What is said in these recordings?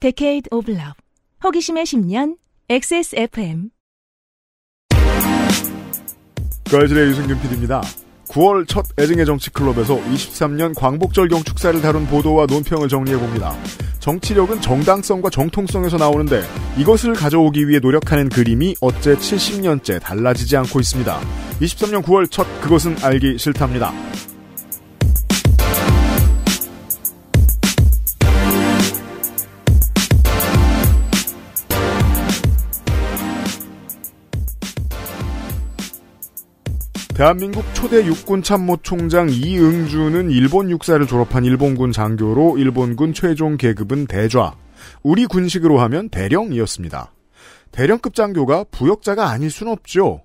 Decade of Love 호기심의 10년 XSFM 거실의 유승균 PD입니다. 9월 첫 애증의 정치 클럽에서 23년 광복절 경축사를 다룬 보도와 논평을 정리해 봅니다. 정치력은 정당성과 정통성에서 나오는데 이것을 가져오기 위해 노력하는 그림이 어째 70년째 달라지지 않고 있습니다. 23년 9월 첫 그것은 알기 싫답니다. 대한민국 초대 육군 참모총장 이응주는 일본 육사를 졸업한 일본군 장교로 일본군 최종 계급은 대좌, 우리 군식으로 하면 대령이었습니다. 대령급 장교가 부역자가 아닐 순 없죠.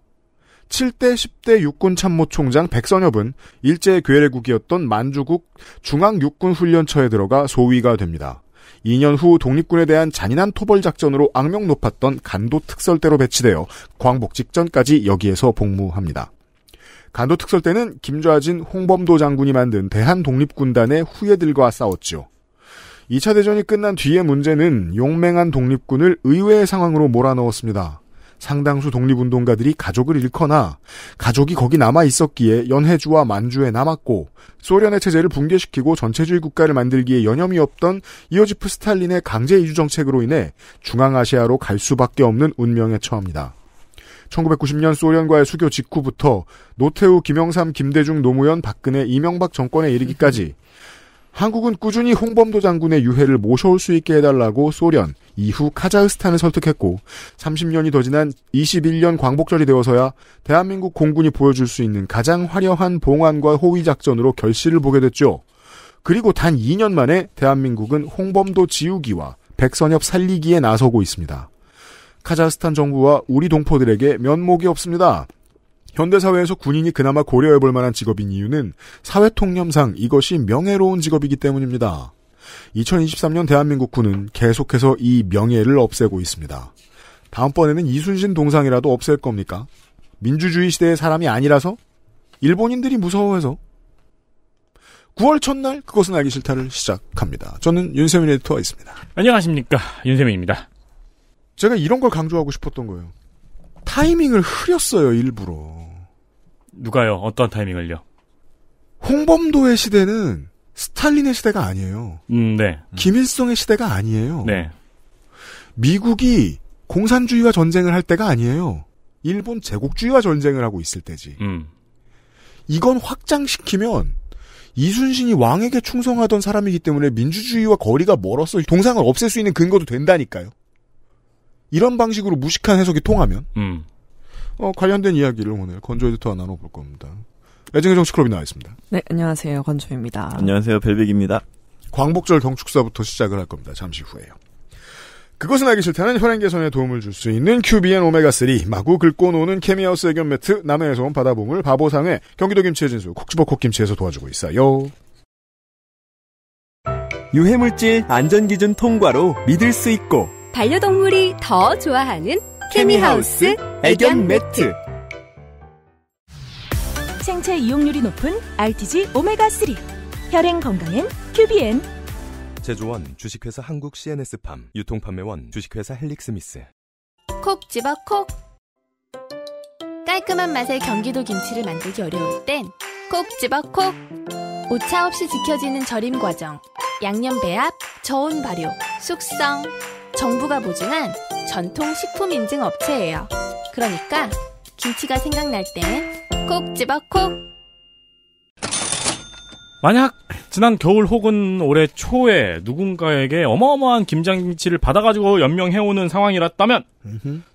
7대 10대 육군 참모총장 백선엽은 일제 괴뢰국이었던 만주국 중앙육군훈련처에 들어가 소위가 됩니다. 2년 후 독립군에 대한 잔인한 토벌 작전으로 악명 높았던 간도 특설대로 배치되어 광복 직전까지 여기에서 복무합니다. 간도특설 때는 김좌진, 홍범도 장군이 만든 대한독립군단의 후예들과 싸웠죠. 2차 대전이 끝난 뒤의 문제는 용맹한 독립군을 의외의 상황으로 몰아넣었습니다. 상당수 독립운동가들이 가족을 잃거나 가족이 거기 남아 있었기에 연해주와 만주에 남았고 소련의 체제를 붕괴시키고 전체주의 국가를 만들기에 여념이 없던 이오지프 스탈린의 강제 이주 정책으로 인해 중앙아시아로 갈 수밖에 없는 운명에 처합니다. 1990년 소련과의 수교 직후부터 노태우, 김영삼, 김대중, 노무현, 박근혜, 이명박 정권에 이르기까지 한국은 꾸준히 홍범도 장군의 유해를 모셔올 수 있게 해달라고 소련, 이후 카자흐스탄을 설득했고 30년이 더 지난 21년 광복절이 되어서야 대한민국 공군이 보여줄 수 있는 가장 화려한 봉안과 호위작전으로 결실을 보게 됐죠. 그리고 단 2년 만에 대한민국은 홍범도 지우기와 백선엽 살리기에 나서고 있습니다. 카자흐스탄 정부와 우리 동포들에게 면목이 없습니다. 현대사회에서 군인이 그나마 고려해볼 만한 직업인 이유는 사회통념상 이것이 명예로운 직업이기 때문입니다. 2023년 대한민국 군은 계속해서 이 명예를 없애고 있습니다. 다음번에는 이순신 동상이라도 없앨 겁니까? 민주주의 시대의 사람이 아니라서? 일본인들이 무서워해서? 9월 첫날 그것은 알기 싫다를 시작합니다. 저는 윤세민 에디터와 있습니다. 안녕하십니까 윤세민입니다. 제가 이런 걸 강조하고 싶었던 거예요. 타이밍을 흐렸어요, 일부러. 누가요? 어떤 타이밍을요? 홍범도의 시대는 스탈린의 시대가 아니에요. 음, 네. 김일성의 시대가 아니에요. 네. 미국이 공산주의와 전쟁을 할 때가 아니에요. 일본 제국주의와 전쟁을 하고 있을 때지. 음. 이건 확장시키면 이순신이 왕에게 충성하던 사람이기 때문에 민주주의와 거리가 멀었어 동상을 없앨 수 있는 근거도 된다니까요. 이런 방식으로 무식한 해석이 통하면 음. 어, 관련된 이야기를 오늘 건조 에디터와 나눠볼 겁니다. 애증의 정치클럽이 나와 있습니다. 네, 안녕하세요. 건조입니다. 안녕하세요. 벨백입니다. 광복절 경축사부터 시작을 할 겁니다. 잠시 후에요. 그것은 알기 싫다는 혈행 개선에 도움을 줄 수 있는 큐비엔 오메가3 마구 긁고 노는 케미하우스 애견 매트 남해에서 온 바다봉을 바보상회 경기도 김치의 진수 콕지버콕 김치에서 도와주고 있어요. 유해물질 안전기준 통과로 믿을 수 있고 반려동물이 더 좋아하는 케미하우스 애견 매트 생체 이용률이 높은 RTG 오메가3 혈행 건강엔 큐비엔 제조원 주식회사 한국 CNS팜 유통판매원 주식회사 헬릭스미스 콕 집어 콕 깔끔한 맛의 경기도 김치를 만들기 어려울 땐 콕 집어 콕 오차 없이 지켜지는 절임 과정 양념 배합 저온 발효 숙성 정부가 보증한 전통 식품 인증 업체예요. 그러니까 김치가 생각날 때꼭 땐콕 집어 콕! 만약 지난 겨울 혹은 올해 초에 누군가에게 어마어마한 김장김치를 받아가지고 연명해오는 상황이었다면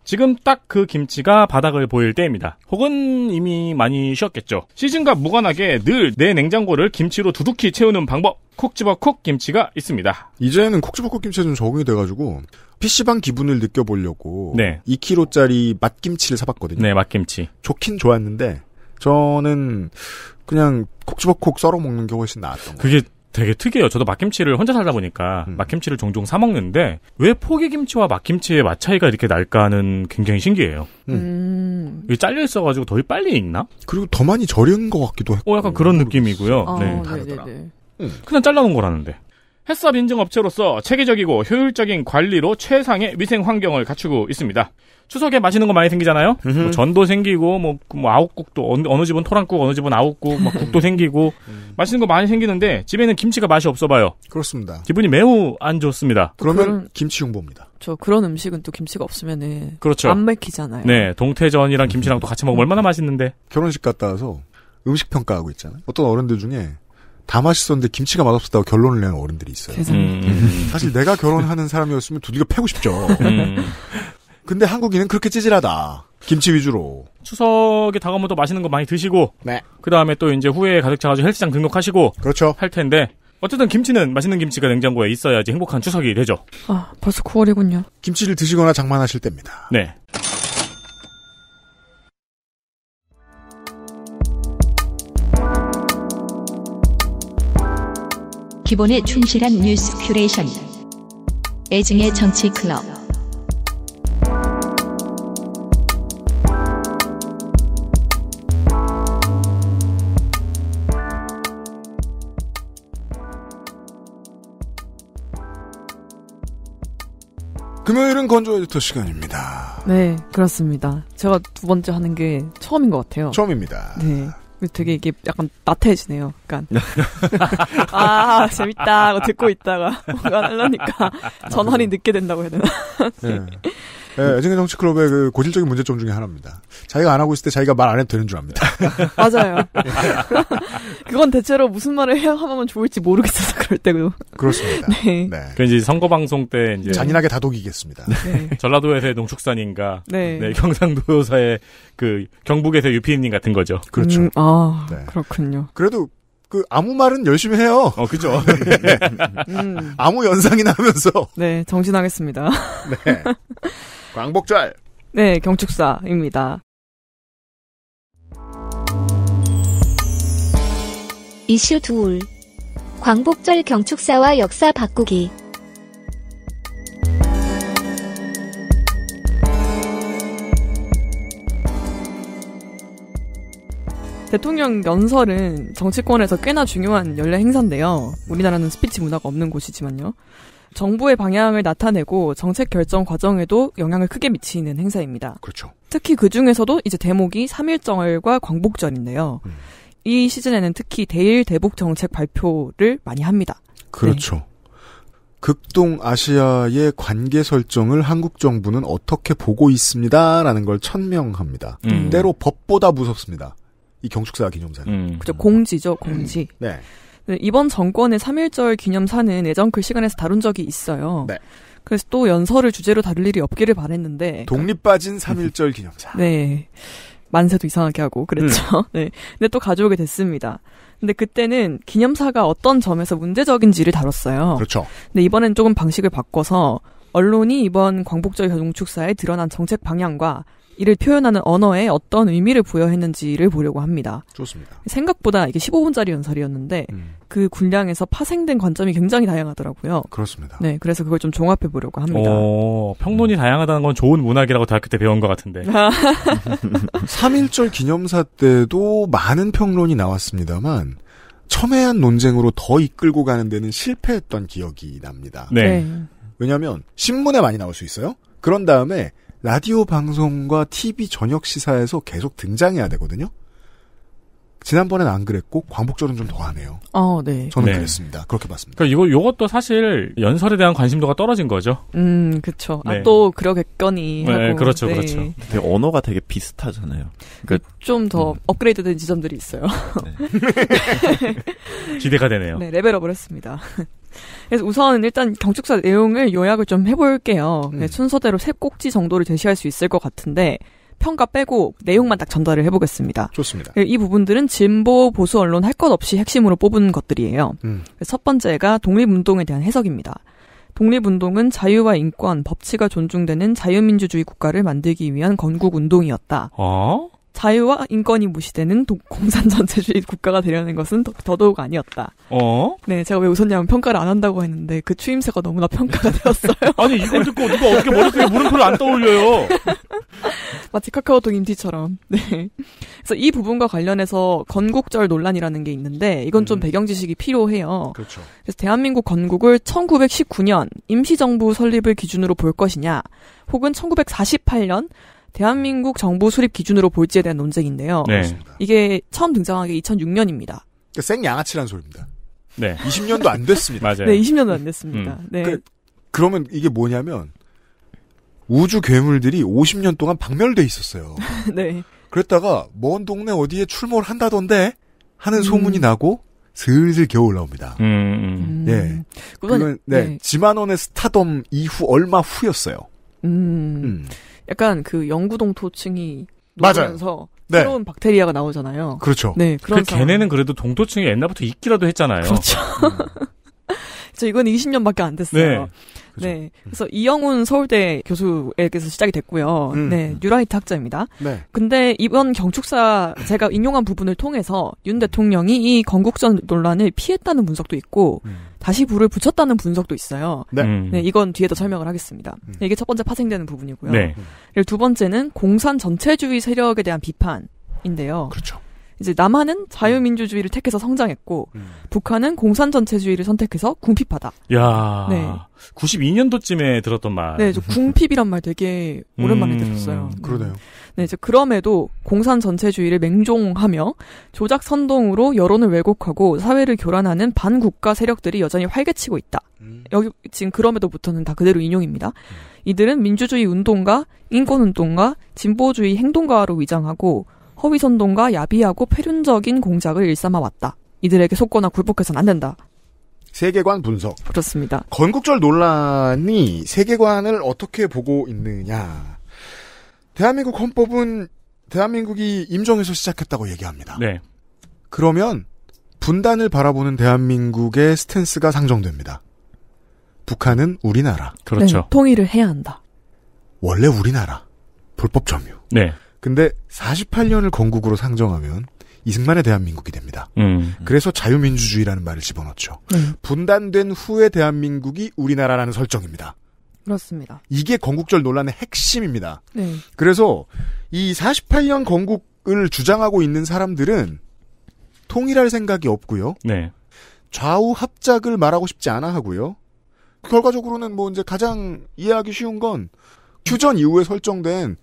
지금 딱 그 김치가 바닥을 보일 때입니다. 혹은 이미 많이 쉬었겠죠. 시즌과 무관하게 늘 내 냉장고를 김치로 두둑히 채우는 방법 콕 집어 콕 김치가 있습니다. 이제는 콕 집어 콕 김치에 좀 적응이 돼가지고 PC방 기분을 느껴보려고 네. 2kg짜리 맛김치를 사봤거든요. 네, 맛김치. 좋긴 좋았는데 저는 그냥 콕 집어 콕 썰어 먹는 게 훨씬 나았던 거예요. 그게 되게 특이해요. 저도 막김치를 혼자 살다 보니까 음. 막김치를 종종 사 먹는데 왜 포기김치와 막김치의 맛 차이가 이렇게 날까는 굉장히 신기해요. 음. 음. 이게 잘려 있어가지고 더 빨리 익나? 그리고 더 많이 절인 것 같기도 했고. 어, 약간 그런 느낌이고요. 아, 네. 다르더라. 음. 그냥 잘라놓은 거라는데. 햇삽 인증 업체로서 체계적이고 효율적인 관리로 최상의 위생 환경을 갖추고 있습니다. 추석에 맛있는 거 많이 생기잖아요. 뭐 전도 생기고 뭐, 뭐 아욱국도 어느, 어느, 집은 토랑국 어느 집은 아욱국 막 뭐 국도 생기고 음. 맛있는 거 많이 생기는데 집에는 김치가 맛이 없어 봐요. 그렇습니다. 기분이 매우 안 좋습니다. 그러면 그런... 김치 홍보입니다저 그런 음식은 또 김치가 없으면은 그렇죠. 안 맥히잖아요. 네, 동태전이랑 김치랑 또 같이 먹으면 얼마나 맛있는데. 결혼식 갔다 와서 음식 평가하고 있잖아요. 어떤 어른들 중에 다 맛있었는데 김치가 맛없었다고 결론을 내는 어른들이 있어요. 음, 음, 음. 음. 사실 내가 결혼하는 사람이었으면 두드려 패고 싶죠. 근데 한국인은 그렇게 찌질하다. 김치 위주로. 추석에 다가오면 또 맛있는 거 많이 드시고. 네. 그 다음에 또 이제 후에 가득 차가지고 헬스장 등록하시고. 그렇죠. 할 텐데. 어쨌든 김치는 맛있는 김치가 냉장고에 있어야지 행복한 추석이 되죠. 아, 벌써 9월이군요. 김치를 드시거나 장만하실 때입니다. 네. 기본에 충실한 뉴스 큐레이션. 애증의 정치 클럽. 금요일은 건조 에디터 시간입니다. 네, 그렇습니다. 제가 두 번째 하는 게 처음인 것 같아요. 처음입니다. 네. 되게 이게 약간 나태해지네요. 그러니까 아 재밌다 듣고 있다가 뭔가 하려니까 전환이 네. 늦게 된다고 해야 되나? 네. 네, 애증의 정치 클럽의 그 고질적인 문제점 중에 하나입니다. 자기가 안 하고 있을 때 자기가 말 안 해도 되는 줄 압니다. 맞아요. 그건 대체로 무슨 말을 해야 하면 좋을지 모르겠어서 그럴 때고. 그렇습니다. 네. 네. 그 이제 선거 방송 때 이제 잔인하게 다독이겠습니다. 네. 네. 전라도에서의 농축산인가, 네. 네, 경상도에서의 그 경북에서 유피님 같은 거죠. 그렇죠. 음, 아 네. 그렇군요. 그래도 그 아무 말은 열심히 해요. 어, 그죠. 네. 음. 아무 연상이나 하면서. 네, 정신하겠습니다. 네. 광복절. 네, 경축사입니다. 이슈 둘. 광복절 경축사와 역사 바꾸기. 대통령 연설은 정치권에서 꽤나 중요한 연례 행사인데요. 우리나라는 스피치 문화가 없는 곳이지만요. 정부의 방향을 나타내고 정책 결정 과정에도 영향을 크게 미치는 행사입니다. 그렇죠. 특히 그 중에서도 이제 대목이 삼일정을과 광복절인데요. 음. 이 시즌에는 특히 대일 대북 정책 발표를 많이 합니다. 그렇죠. 네. 극동 아시아의 관계 설정을 한국 정부는 어떻게 보고 있습니다라는 걸 천명합니다. 음. 때로 법보다 무섭습니다. 이 경축사 기념사는. 음. 그죠 공지죠, 공지. 음. 네. 네, 이번 정권의 3.1절 기념사는 예전클 그 시간에서 다룬 적이 있어요. 네. 그래서 또 연설을 주제로 다룰 일이 없기를 바랬는데. 독립 빠진 3.1절 기념사. 네. 만세도 이상하게 하고 그랬죠. 음. 네. 근데 또 가져오게 됐습니다. 근데 그때는 기념사가 어떤 점에서 문제적인지를 다뤘어요. 그렇죠. 근데 이번엔 조금 방식을 바꿔서 언론이 이번 광복절 경축사에 드러난 정책 방향과 이를 표현하는 언어에 어떤 의미를 부여했는지를 보려고 합니다. 좋습니다. 생각보다 이게 15분짜리 연설이었는데 음. 그 군량에서 파생된 관점이 굉장히 다양하더라고요. 그렇습니다. 네, 그래서 그걸 좀 종합해 보려고 합니다. 오, 평론이 음. 다양하다는 건 좋은 문학이라고 대학교 때 배운 것 같은데. 3.1절 아. 기념사 때도 많은 평론이 나왔습니다만, 첨예한 논쟁으로 더 이끌고 가는 데는 실패했던 기억이 납니다. 네. 네. 왜냐하면 신문에 많이 나올 수 있어요. 그런 다음에 라디오 방송과 TV 저녁 시사에서 계속 등장해야 되거든요. 지난번엔 안 그랬고 광복절은 좀 더하네요. 어, 네. 저는 네. 그랬습니다. 그렇게 봤습니다. 그러니까 이거 요것도 사실 연설에 대한 관심도가 떨어진 거죠. 음, 그렇죠. 네. 아, 또 그러겠거니 네, 하고. 네, 그렇죠, 네. 그렇죠. 되게 언어가 되게 비슷하잖아요. 그러니까 그 좀더 음. 업그레이드된 지점들이 있어요. 네. 기대가 되네요. 네, 레벨업을 했습니다. 그래서 우선 일단 경축사 내용을 요약을 좀 해볼게요. 음. 네, 순서대로 세 꼭지 정도를 제시할 수 있을 것 같은데 평가 빼고 내용만 딱 전달을 해보겠습니다. 좋습니다. 예, 이 부분들은 진보 보수 언론 할 것 없이 핵심으로 뽑은 것들이에요. 음. 예, 첫 번째가 독립운동에 대한 해석입니다. 독립운동은 자유와 인권, 법치가 존중되는 자유민주주의 국가를 만들기 위한 건국운동이었다. 어? 자유와 인권이 무시되는 독, 공산전체주의 국가가 되려는 것은 더, 더욱 아니었다. 어? 네, 제가 왜 웃었냐면 평가를 안 한다고 했는데 그 추임새가 너무나 평가가 되었어요. 아니 이걸 듣고 누가 어떻게 머릿속에 물음표를 안 떠올려요. 마치 카카오톡 임티처럼. 네. 그래서 이 부분과 관련해서 건국절 논란이라는 게 있는데 이건 좀 음. 배경 지식이 필요해요. 그렇죠. 그래서 대한민국 건국을 1919년 임시정부 설립을 기준으로 볼 것이냐, 혹은 1948년 대한민국 정부 수립 기준으로 볼지에 대한 논쟁인데요. 네. 이게 처음 등장한 게 2006년입니다. 그러니까 생양아치란 소리입니다. 네. 20년도 안 됐습니다. 맞아요. 네, 20년도 안 됐습니다. 음. 네. 그러 그러니까 그러면 이게 뭐냐면 우주 괴물들이 50년 동안 박멸돼 있었어요. 네. 그랬다가 먼 동네 어디에 출몰 한다던데 하는 음. 소문이 나고 슬슬 겨우 올라옵니다. 음, 음, 음. 네. 그건, 그건 네, 네. 지만원의 스타덤 이후 얼마 후였어요. 음. 음. 약간 그 영구동 토층이 맞아서 네. 새로운 박테리아가 나오잖아요. 그렇죠. 네, 그 그런 그 걔네는 그래도 동토층이 옛날부터 있기라도 했잖아요. 그렇죠. 음. 저 이건 20년밖에 안 됐어요. 네. 그죠? 네. 음. 그래서 이영훈 서울대 교수에게서 시작이 됐고요. 음. 네. 음. 뉴라이트 학자입니다. 네. 근데 이번 경축사 제가 인용한 부분을 통해서 윤 대통령이 이건국전 논란을 피했다는 분석도 있고 음. 다시 불을 붙였다는 분석도 있어요. 네. 음. 네 이건 뒤에 더 설명을 하겠습니다. 네, 이게 첫 번째 파생되는 부분이고요. 네. 그리고 두 번째는 공산 전체주의 세력에 대한 비판인데요. 그렇죠. 이제 남한은 음. 자유민주주의를 택해서 성장했고 음. 북한은 공산 전체주의를 선택해서 궁핍하다. 야. 네. 92년도쯤에 들었던 말. 네, 저 궁핍이란 말 되게 오랜만에 음, 들었어요. 네. 그러네요. 네, 이제 그럼에도 공산 전체주의를 맹종하며 조작 선동으로 여론을 왜곡하고 사회를 교란하는 반국가 세력들이 여전히 활개치고 있다. 음. 여기 지금 그럼에도부터는 다 그대로 인용입니다. 음. 이들은 민주주의 운동가, 인권 운동가, 진보주의 행동가로 위장하고 허위선동과 야비하고 패륜적인 공작을 일삼아 왔다. 이들에게 속거나 굴복해서는안 된다. 세계관 분석. 그렇습니다. 건국절 논란이 세계관을 어떻게 보고 있느냐. 대한민국 헌법은 대한민국이 임정에서 시작했다고 얘기합니다. 네. 그러면 분단을 바라보는 대한민국의 스탠스가 상정됩니다. 북한은 우리나라. 그렇죠. 네, 통일을 해야 한다. 원래 우리나라. 불법 점유. 네. 근데 48년을 건국으로 상정하면 이승만의 대한민국이 됩니다. 음. 그래서 자유민주주의라는 말을 집어넣죠. 음. 분단된 후의 대한민국이 우리나라라는 설정입니다. 그렇습니다. 이게 건국절 논란의 핵심입니다. 네. 그래서 이 48년 건국을 주장하고 있는 사람들은 통일할 생각이 없고요. 네. 좌우 합작을 말하고 싶지 않아 하고요. 결과적으로는 뭐 이제 가장 이해하기 쉬운 건 휴전 이후에 설정된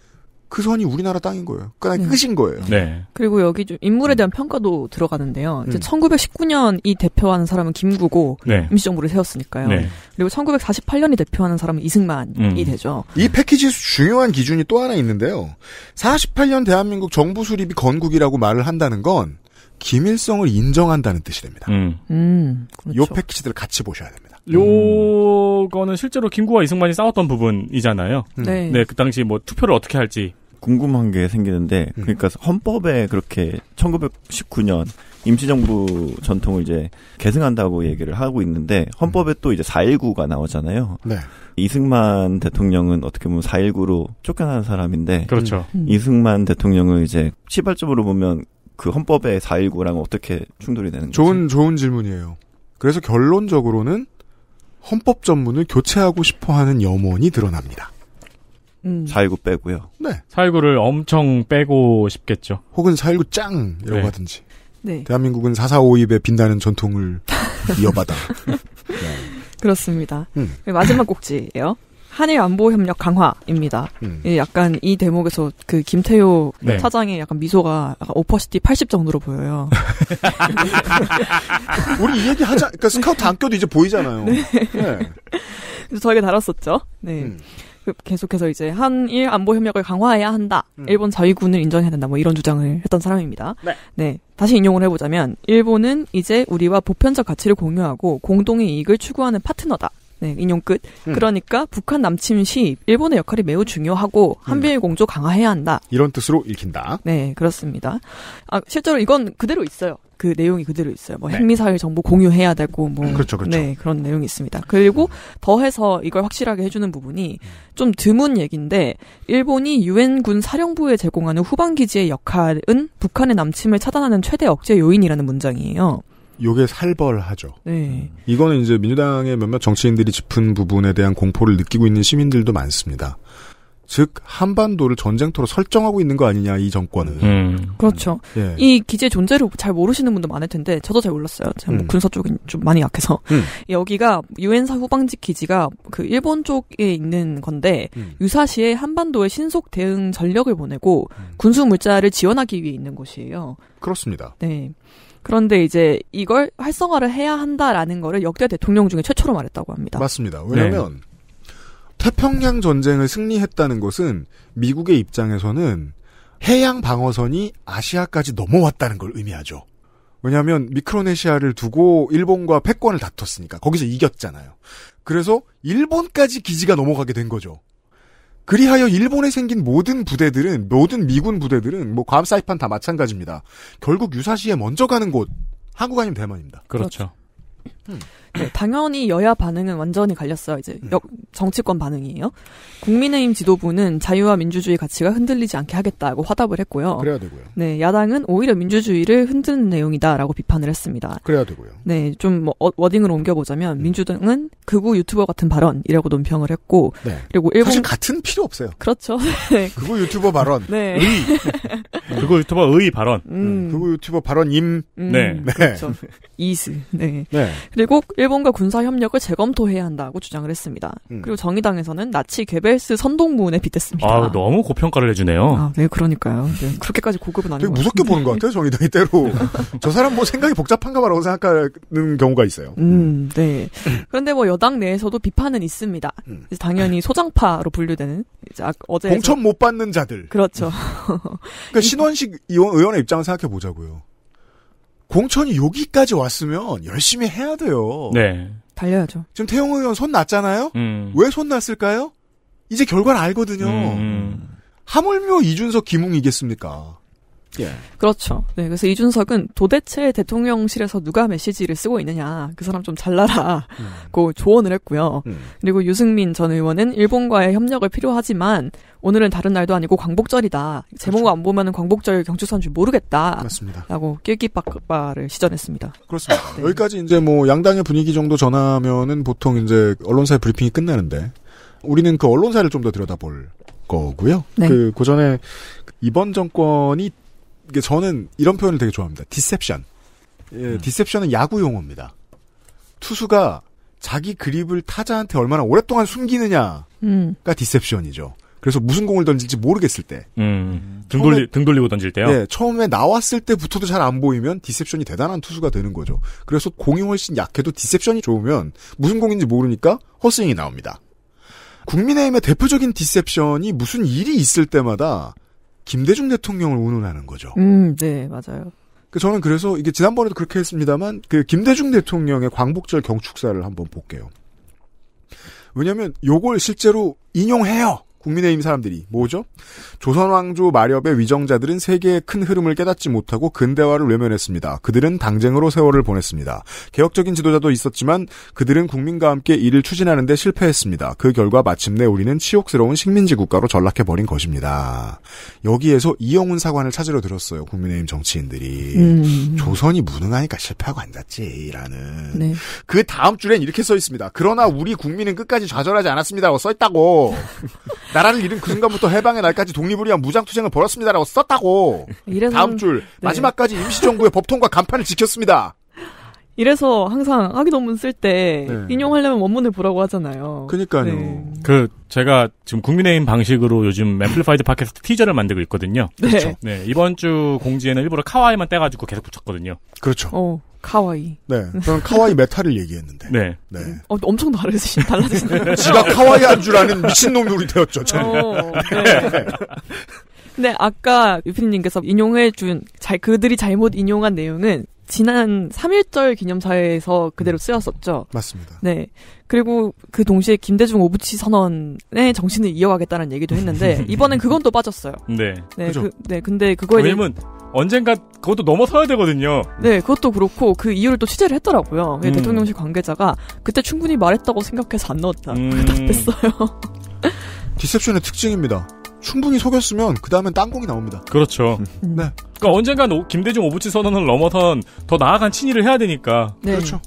그 선이 우리나라 땅인 거예요. 그러까 음. 네. 끝인 거예요. 네. 그리고 여기 좀 인물에 대한 평가도 들어가는데요. 이제 1919년 음. 이 대표하는 사람은 김구고 네. 임시정부를 세웠으니까요. 네. 그리고 1948년이 대표하는 사람은 이승만이 음. 되죠. 이 패키지에서 중요한 기준이 또 하나 있는데요. 48년 대한민국 정부 수립이 건국이라고 말을 한다는 건 김일성을 인정한다는 뜻이 됩니다. 음. 음, 그렇죠. 요 패키지들 같이 보셔야 됩니다. 요거는 실제로 김구와 이승만이 싸웠던 부분이잖아요. 음. 네. 네, 그 당시 뭐 투표를 어떻게 할지 궁금한 게 생기는데 음. 그러니까 헌법에 그렇게 1919년 임시정부 전통을 이제 계승한다고 얘기를 하고 있는데 헌법에 음. 또 이제 419가 나오잖아요. 네. 이승만 대통령은 어떻게 보면 419로 쫓겨난 사람인데 그렇죠. 이승만 대통령은 이제 시발점으로 보면 그 헌법의 419랑 어떻게 충돌이 되는 거죠? 좋은 좋은 질문이에요. 그래서 결론적으로는 헌법 전문을 교체하고 싶어하는 염원이 드러납니다. 음. 4.19 빼고요. 네. 4.19를 엄청 빼고 싶겠죠. 혹은 4.19 짱! 이라고 네. 하든지. 네. 대한민국은 4 4 5입에빛나는 전통을 이어받아. 네. 그렇습니다. 음. 마지막 꼭지예요. 한일 안보 협력 강화입니다. 음. 예, 약간 이 대목에서 그 김태효 네. 차장의 약간 미소가 약 오퍼시티 80 정도로 보여요. 우리 이 얘기 하자. 그러니까 스카우트 안 껴도 이제 보이잖아요. 네. 네. 래서 저에게 다뤘었죠 네. 음. 그 계속해서 이제 한일 안보 협력을 강화해야 한다. 음. 일본 자위군을 인정해야 된다. 뭐 이런 주장을 했던 사람입니다. 네. 네. 다시 인용을 해보자면 일본은 이제 우리와 보편적 가치를 공유하고 공동의 이익을 추구하는 파트너다. 네, 인용 끝. 음. 그러니까 북한 남침 시 일본의 역할이 매우 중요하고 한미일 음. 공조 강화해야 한다. 이런 뜻으로 읽힌다. 네, 그렇습니다. 아, 실제로 이건 그대로 있어요. 그 내용이 그대로 있어요. 뭐 네. 핵미사일 정보 공유해야 되고 뭐 그렇죠, 그렇죠. 네, 그런 내용이 있습니다. 그리고 음. 더해서 이걸 확실하게 해주는 부분이 음. 좀 드문 얘긴데 일본이 유엔군 사령부에 제공하는 후방 기지의 역할은 북한의 남침을 차단하는 최대 억제 요인이라는 문장이에요. 요게 살벌하죠. 네. 음. 이거는 이제 민주당의 몇몇 정치인들이 짚은 부분에 대한 공포를 느끼고 있는 시민들도 많습니다. 즉 한반도를 전쟁터로 설정하고 있는 거 아니냐 이 정권은. 음. 그렇죠. 예. 이 기재 존재를 잘 모르시는 분도 많을 텐데 저도 잘 몰랐어요. 제가 뭐 음. 뭐 군사 쪽은 좀 많이 약해서 음. 여기가 유엔사 후방지 기지가 그 일본 쪽에 있는 건데 음. 유사시에 한반도에 신속 대응 전력을 보내고 음. 군수 물자를 지원하기 위해 있는 곳이에요. 그렇습니다. 네. 그런데 이제 이걸 활성화를 해야 한다라는 거를 역대 대통령 중에 최초로 말했다고 합니다. 맞습니다. 왜냐하면 네. 태평양 전쟁을 승리했다는 것은 미국의 입장에서는 해양 방어선이 아시아까지 넘어왔다는 걸 의미하죠. 왜냐하면 미크로네시아를 두고 일본과 패권을 다퉜으니까 거기서 이겼잖아요. 그래서 일본까지 기지가 넘어가게 된 거죠. 그리하여 일본에 생긴 모든 부대들은 모든 미군 부대들은 뭐괌 사이판 다 마찬가지입니다. 결국 유사시에 먼저 가는 곳 한국 아니면 대만입니다. 그렇죠. 그렇죠. 네, 당연히 여야 반응은 완전히 갈렸어요. 이제 음. 역, 정치권 반응이에요. 국민의힘 지도부는 자유와 민주주의 가치가 흔들리지 않게 하겠다고 화답을 했고요. 그래야 되고요. 네, 야당은 오히려 민주주의를 흔드는 내용이다라고 비판을 했습니다. 그래야 되고요. 네, 좀 뭐, 어, 워딩을 옮겨보자면 음. 민주당은 극우 유튜버 같은 발언이라고 논평을 했고, 네. 그리고 일본 사실 같은 필요 없어요. 그렇죠. 네. 극우 유튜버 발언. 네. 의. 극우 유튜버 의 발언. 음. 음 극우 유튜버 발언임. 음. 네. 네. 그렇죠. 이스. 네. 네. 그리고 일본과 군사 협력을 재검토해야 한다고 주장을 했습니다. 음. 그리고 정의당에서는 나치 게벨스 선동문에 빗댔습니다. 아, 너무 고평가를 해주네요. 아, 네, 그러니까요. 네, 그렇게까지 고급은 아니고. 무섭게 보는 것 같아요, 정의당이 때로. 네. 저 사람 뭐 생각이 복잡한가 봐라고 생각하는 경우가 있어요. 음, 네. 그런데 뭐 여당 내에서도 비판은 있습니다. 음. 당연히 소장파로 분류되는, 이제 아, 어제. 공천 못 받는 자들. 그렇죠. 음. 그러니까 신원식 의원의 입장을 생각해 보자고요. 공천이 여기까지 왔으면 열심히 해야 돼요. 네. 달려야죠. 지금 태용 의원 손 났잖아요? 음. 왜손 났을까요? 이제 결과를 알거든요. 음. 하물며 음. 이준석 김웅이겠습니까? 예. 그렇죠. 네, 그래서 이준석은 도대체 대통령실에서 누가 메시지를 쓰고 있느냐, 그 사람 좀 잘라라고 음. 조언을 했고요. 음. 그리고 유승민 전 의원은 일본과의 협력을 필요하지만 오늘은 다른 날도 아니고 광복절이다. 그렇죠. 제목 안보면 광복절 경축선 줄 모르겠다. 맞습니다. 라고 낄끼빠를 시전했습니다. 그렇습니다. 네. 여기까지 이제 뭐 양당의 분위기 정도 전하면은 보통 이제 언론사의 브리핑이 끝나는데 우리는 그 언론사를 좀 더 들여다볼 거고요. 네. 그, 고 전에 이번 정권이 저는 이런 표현을 되게 좋아합니다. 디셉션. 예, 음. 디셉션은 야구 용어입니다. 투수가 자기 그립을 타자한테 얼마나 오랫동안 숨기느냐가 음. 디셉션이죠. 그래서 무슨 공을 던질지 모르겠을 때. 음. 등, 돌리, 등 돌리고 던질 때요? 네, 처음에 나왔을 때부터도 잘 안 보이면 디셉션이 대단한 투수가 되는 거죠. 그래서 공이 훨씬 약해도 디셉션이 좋으면 무슨 공인지 모르니까 허스윙이 나옵니다. 국민의힘의 대표적인 디셉션이 무슨 일이 있을 때마다 김대중 대통령을 운운하는 거죠. 음, 네, 맞아요. 그 저는 그래서 이게 지난번에도 그렇게 했습니다만 그 김대중 대통령의 광복절 경축사를 한번 볼게요. 왜냐면 요걸 실제로 인용해요. 국민의힘 사람들이 뭐죠? 조선왕조 마렵의 위정자들은 세계의 큰 흐름을 깨닫지 못하고 근대화를 외면했습니다. 그들은 당쟁으로 세월을 보냈습니다. 개혁적인 지도자도 있었지만 그들은 국민과 함께 이를 추진하는데 실패했습니다. 그 결과 마침내 우리는 치욕스러운 식민지 국가로 전락해버린 것입니다. 여기에서 이영훈 사관을 찾으러 들었어요. 국민의힘 정치인들이. 음. 조선이 무능하니까 실패하고 앉았지. 라는. 네. 그 다음 줄엔 이렇게 써 있습니다. 그러나 우리 국민은 끝까지 좌절하지 않았습니다. 라고 써 있다고. 나라를 잃은 그 순간부터 해방의 날까지 독립을 위한 무장투쟁을 벌였습니다라고 썼다고. 이래서 다음 줄 네. 마지막까지 임시정부의 법통과 간판을 지켰습니다. 이래서 항상 학위 논문 쓸때 네. 인용하려면 원문을 보라고 하잖아요. 그니까요. 네. 그 제가 지금 국민의힘 방식으로 요즘 앰플리파이드 팟캐스트 티저를 만들고 있거든요. 네. 그렇죠. 네 이번 주 공지에는 일부러 카와이만 떼가지고 계속 붙였거든요. 그렇죠. 어. 카와이. 네. 저는 카와이 메탈을 얘기했는데. 네. 네. 어, 엄청 다르시, 달라지시네요. 지가 카와이 한줄 아는 미친놈이 우리 되었죠, 저 어, 네. 네. 근 아까 유피님께서 인용해준, 잘, 그들이 잘못 인용한 내용은 지난 3.1절 기념사에서 그대로 쓰였었죠. 맞습니다. 네. 그리고 그 동시에 김대중 오부치 선언의 정신을 이어가겠다는 얘기도 했는데, 이번엔 그건 또 빠졌어요. 네. 네. 그, 네. 근데 그거에. 왜냐면, 대 언젠가 그것도 넘어서야 되거든요. 네, 그것도 그렇고 그 이유를 또 취재를 했더라고요. 예, 음. 대통령실 관계자가 그때 충분히 말했다고 생각해서 안 넣었다. 음. 답했어요. 디셉션의 특징입니다. 충분히 속였으면 그 다음엔 땅콩이 나옵니다. 그렇죠. 음. 음. 네. 그러니까 언젠가 김대중 오부치 선언을 넘어선 더 나아간 친일을 해야 되니까. 네. 그렇죠.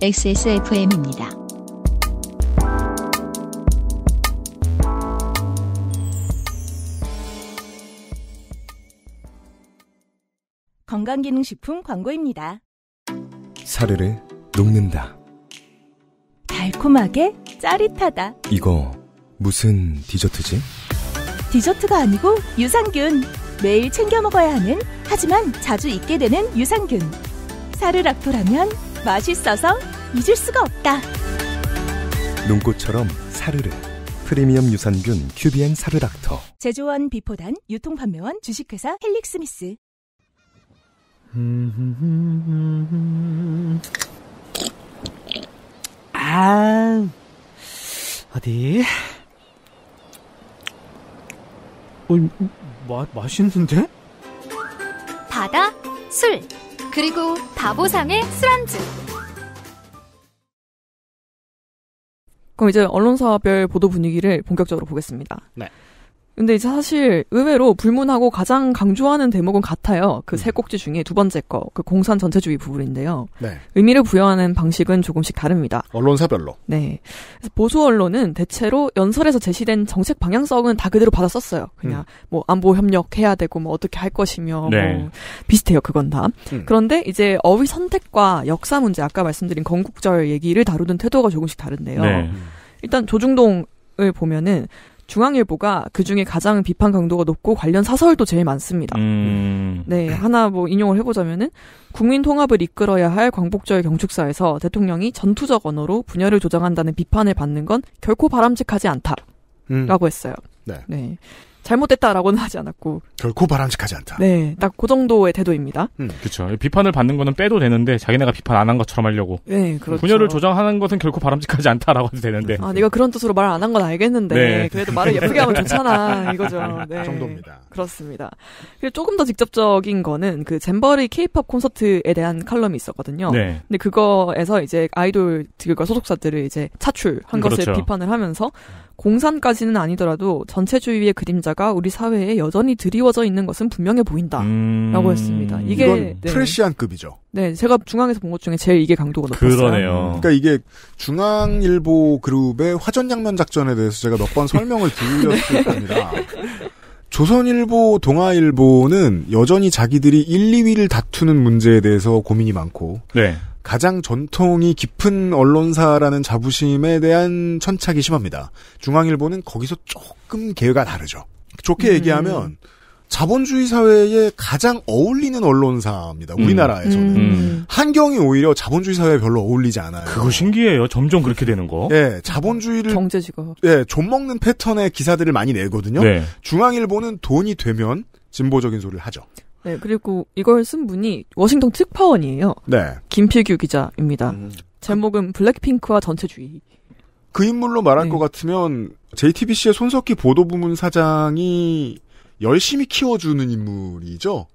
XSFM입니다. 건강기능식품 광고입니다. 사르르 녹는다. 달콤하게 짜릿하다. 이거 무슨 디저트지? 디저트가 아니고 유산균. 매일 챙겨 먹어야 하는 하지만 자주 잊게 되는 유산균. 사르락토라면 맛있어서 잊을 수가 없다. 눈꽃처럼 사르르. 프리미엄 유산균 큐비엔 사르락토 제조원 비포단 유통판매원 주식회사 헬릭스미스. 아, 어디? 어, 마, 맛있는데? 바다, 술, 그리고 바보상의 술안주. 그럼 이제 언론사별 보도 분위기를 본격적으로 보겠습니다. 네. 근데 이제 사실 의외로 불문하고 가장 강조하는 대목은 같아요. 그세 음. 꼭지 중에 두 번째 거, 그 공산 전체주의 부분인데요. 네. 의미를 부여하는 방식은 조금씩 다릅니다. 언론사별로. 네. 보수 언론은 대체로 연설에서 제시된 정책 방향성은 다 그대로 받아 썼어요. 그냥 음. 뭐 안보 협력해야 되고 뭐 어떻게 할 것이며 뭐 네. 뭐 비슷해요. 그건 다. 음. 그런데 이제 어휘 선택과 역사 문제 아까 말씀드린 건국절 얘기를 다루는 태도가 조금씩 다른데요. 네. 일단 조중동 을 보면은 중앙일보가 그 중에 가장 비판 강도가 높고 관련 사설도 제일 많습니다. 음. 네, 하나 뭐 인용을 해보자면은 국민 통합을 이끌어야 할 광복절 경축사에서 대통령이 전투적 언어로 분열을 조장한다는 비판을 받는 건 결코 바람직하지 않다라고 음. 했어요. 네. 네. 잘못됐다라고는 하지 않았고 결코 바람직하지 않다. 네, 딱 그 정도의 태도입니다. 음, 그렇죠. 비판을 받는 거는 빼도 되는데 자기네가 비판 안 한 것처럼 하려고. 네, 그렇죠. 분열을 조장하는 것은 결코 바람직하지 않다라고 해도 되는데. 아, 네가 그런 뜻으로 말 안 한 건 알겠는데 네. 그래도 말을 예쁘게 하면 좋잖아 이거죠. 네, 그 정도입니다. 그렇습니다. 그리고 조금 더 직접적인 거는 그 잼버리 케이팝 콘서트에 대한 칼럼이 있었거든요. 네. 근데 그거에서 이제 아이돌 그 소속사들을 이제 차출한 음, 것을 그렇죠. 비판을 하면서 공산까지는 아니더라도 전체주의의 그림자가 우리 사회에 여전히 드리워져 있는 것은 분명해 보인다라고 음, 했습니다. 이게 네. 프레시안급이죠. 네, 제가 중앙에서 본 것 중에 제일 이게 강도가 높았어요. 그러네요. 음. 그러니까 이게 중앙일보 그룹의 화전양면 작전에 대해서 제가 몇 번 설명을 드렸을 겁니다. 네. 조선일보, 동아일보는 여전히 자기들이 1, 2위를 다투는 문제에 대해서 고민이 많고, 네. 가장 전통이 깊은 언론사라는 자부심에 대한 천착이 심합니다. 중앙일보는 거기서 조금 개가 다르죠. 좋게 음. 얘기하면 자본주의 사회에 가장 어울리는 언론사입니다. 음. 우리나라에서는 음. 음. 한경이 오히려 자본주의 사회에 별로 어울리지 않아요. 그거 신기해요. 점점 그렇게 되는 거. 예, 자본주의를 경제 직업. 예, 좀 먹는 패턴의 기사들을 많이 내거든요. 네. 중앙일보는 돈이 되면 진보적인 소리를 하죠. 네, 그리고 이걸 쓴 분이 워싱턴 특파원이에요. 네. 김필규 기자입니다. 음. 제목은 블랙핑크와 전체주의. 그 인물로 말한 네. 것 같으면 JTBC의 손석희 보도부문 사장이 열심히 키워주는 인물이죠.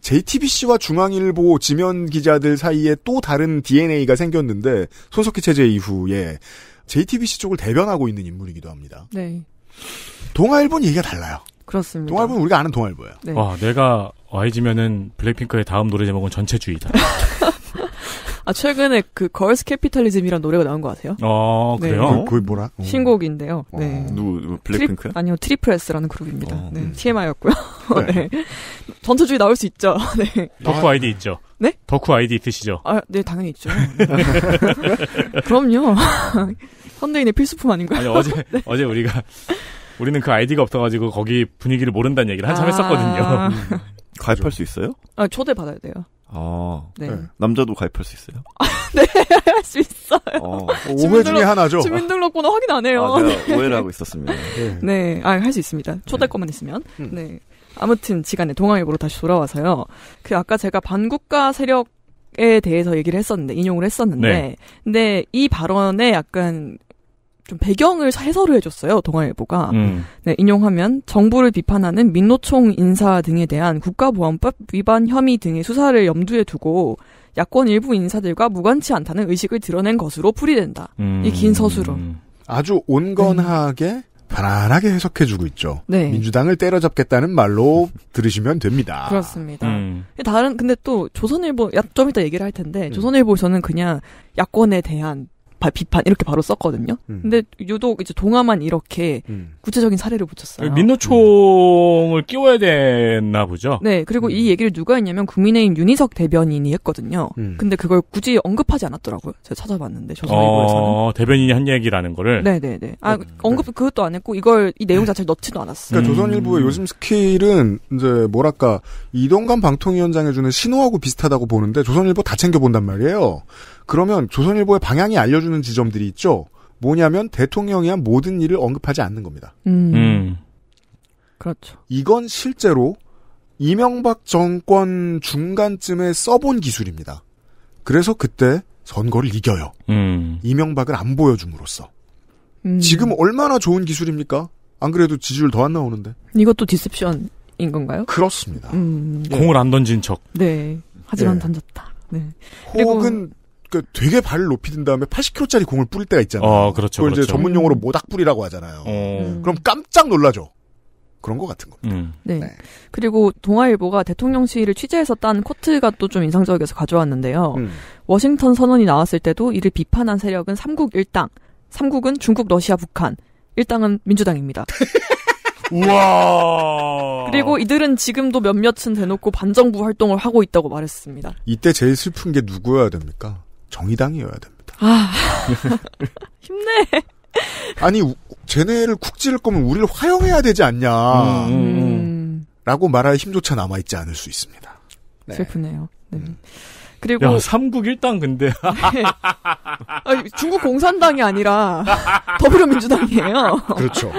JTBC와 중앙일보 지면 기자들 사이에 또 다른 DNA가 생겼는데 손석희 체제 이후에 JTBC 쪽을 대변하고 있는 인물이기도 합니다. 네. 동아일보는 얘기가 달라요. 그렇습니다. 동아일보는 우리가 아는 동아일보예요. 네. 와, 내가 YG면은 블랙핑크의 다음 노래 제목은 전체주의다. 아, 최근에 그 걸스 캐피탈리즘이란 노래가 나온 거아요 아, 네. 그래요? 네. 그, 게 뭐라? 오. 어. 신곡인데요. 오. 어. 네. 누구, 블랙핑크? 트리, 아니요, 트리플S라는 그룹입니다. 어, 네, 음. TMI였고요. 네. 네. 전투주의 나올 수 있죠. 네. 덕후 아이디 있죠? 네? 덕후 아이디 있으시죠? 아, 네, 당연히 있죠. 그럼요. 현대인의 필수품 아닌가요? 아니, 어제, 네. 어제 우리가, 우리는 그 아이디가 없어가지고 거기 분위기를 모른다는 얘기를 한참 아~ 했었거든요. 가입할 수 있어요? 아, 초대 받아야 돼요. 아, 네. 네. 남자도 가입할 수 있어요? 아, 네, 할 수 있어요. 어, 5회 어, 중에 하나죠. 주민등록번호 확인 안 해요. 아, 네. 오해를 하고 있었습니다. 네, 네. 아, 할 수 있습니다. 초대 네. 것만 있으면. 음. 네. 아무튼 지간에 동아일보로 다시 돌아와서요. 그 아까 제가 반국가 세력 에 대해서 얘기를 했었는데 인용을 했었는데 네. 근데 이 발언에 약간 좀 배경을 해설을 해줬어요. 동아일보가 음. 네, 인용하면 정부를 비판하는 민노총 인사 등에 대한 국가보안법 위반 혐의 등의 수사를 염두에 두고 야권 일부 인사들과 무관치 않다는 의식을 드러낸 것으로 풀이된다. 음. 이긴 서술로 아주 온건하게 네. 편안하게 해석해주고 있죠. 네. 민주당을 때려잡겠다는 말로 들으시면 됩니다. 그렇습니다. 음. 다른 근데 또 조선일보 좀 이따 얘기를 할 텐데 음. 조선일보에서는 그냥 야권에 대한 바, 비판 이렇게 바로 썼거든요. 음. 근데 유독 이제 동화만 이렇게 음. 구체적인 사례를 붙였어요. 민노총을 끼워야 되나 보죠. 네, 그리고 이 음. 얘기를 누가 했냐면 국민의힘 윤희석 대변인이 했거든요. 음. 근데 그걸 굳이 언급하지 않았더라고요. 제가 찾아봤는데 조선일보에서는 어, 대변인이 한 얘기라는 거를. 네, 네, 네. 아 어, 네. 언급 그것도 안 했고 이걸 이 내용 자체를 넣지도 않았어요. 그러니까 음. 조선일보의 요즘 스킬은 이제 뭐랄까 이동감 방통위원장이 주는 신호하고 비슷하다고 보는데 조선일보 다 챙겨 본단 말이에요. 그러면 조선일보의 방향이 알려주는 지점들이 있죠. 뭐냐면 대통령이 한 모든 일을 언급하지 않는 겁니다. 음. 음. 그렇죠. 이건 실제로 이명박 정권 중간쯤에 써본 기술입니다. 그래서 그때 선거를 이겨요. 음. 이명박을 안 보여줌으로써. 음. 지금 얼마나 좋은 기술입니까? 안 그래도 지지율 더 안 나오는데. 이것도 디셉션인 건가요? 그렇습니다. 음. 공을 안 던진 척. 네. 하지만 네. 던졌다. 네. 혹은 그 되게 발을 높이 든 다음에 80kg짜리 공을 뿌릴 때가 있잖아요. 어, 그렇죠. 그걸 그렇죠. 이제 전문 용어로 모닥불이라고 하잖아요. 어. 음. 그럼 깜짝 놀라죠. 그런 것 같은 겁니다. 음. 네. 네. 그리고 동아일보가 대통령 시위를 취재해서 딴 코트가 또 좀 인상적이어서 가져왔는데요. 음. 워싱턴 선언이 나왔을 때도 이를 비판한 세력은 삼국 일당, 삼국은 중국, 러시아, 북한, 일당은 민주당입니다. 우와. 그리고 이들은 지금도 몇몇은 대놓고 반정부 활동을 하고 있다고 말했습니다. 이때 제일 슬픈 게 누구여야 됩니까? 정의당이어야 됩니다. 아, 힘내. 아니, 쟤네를 쿡 찌를 거면 우리를 화형해야 되지 않냐. 음, 음, 음, 라고 말할 힘조차 남아있지 않을 수 있습니다. 네. 슬프네요. 네. 음. 그리고 야, 삼국 일당 근데 네. 아니, 중국 공산당이 아니라 더불어민주당이에요. 그렇죠.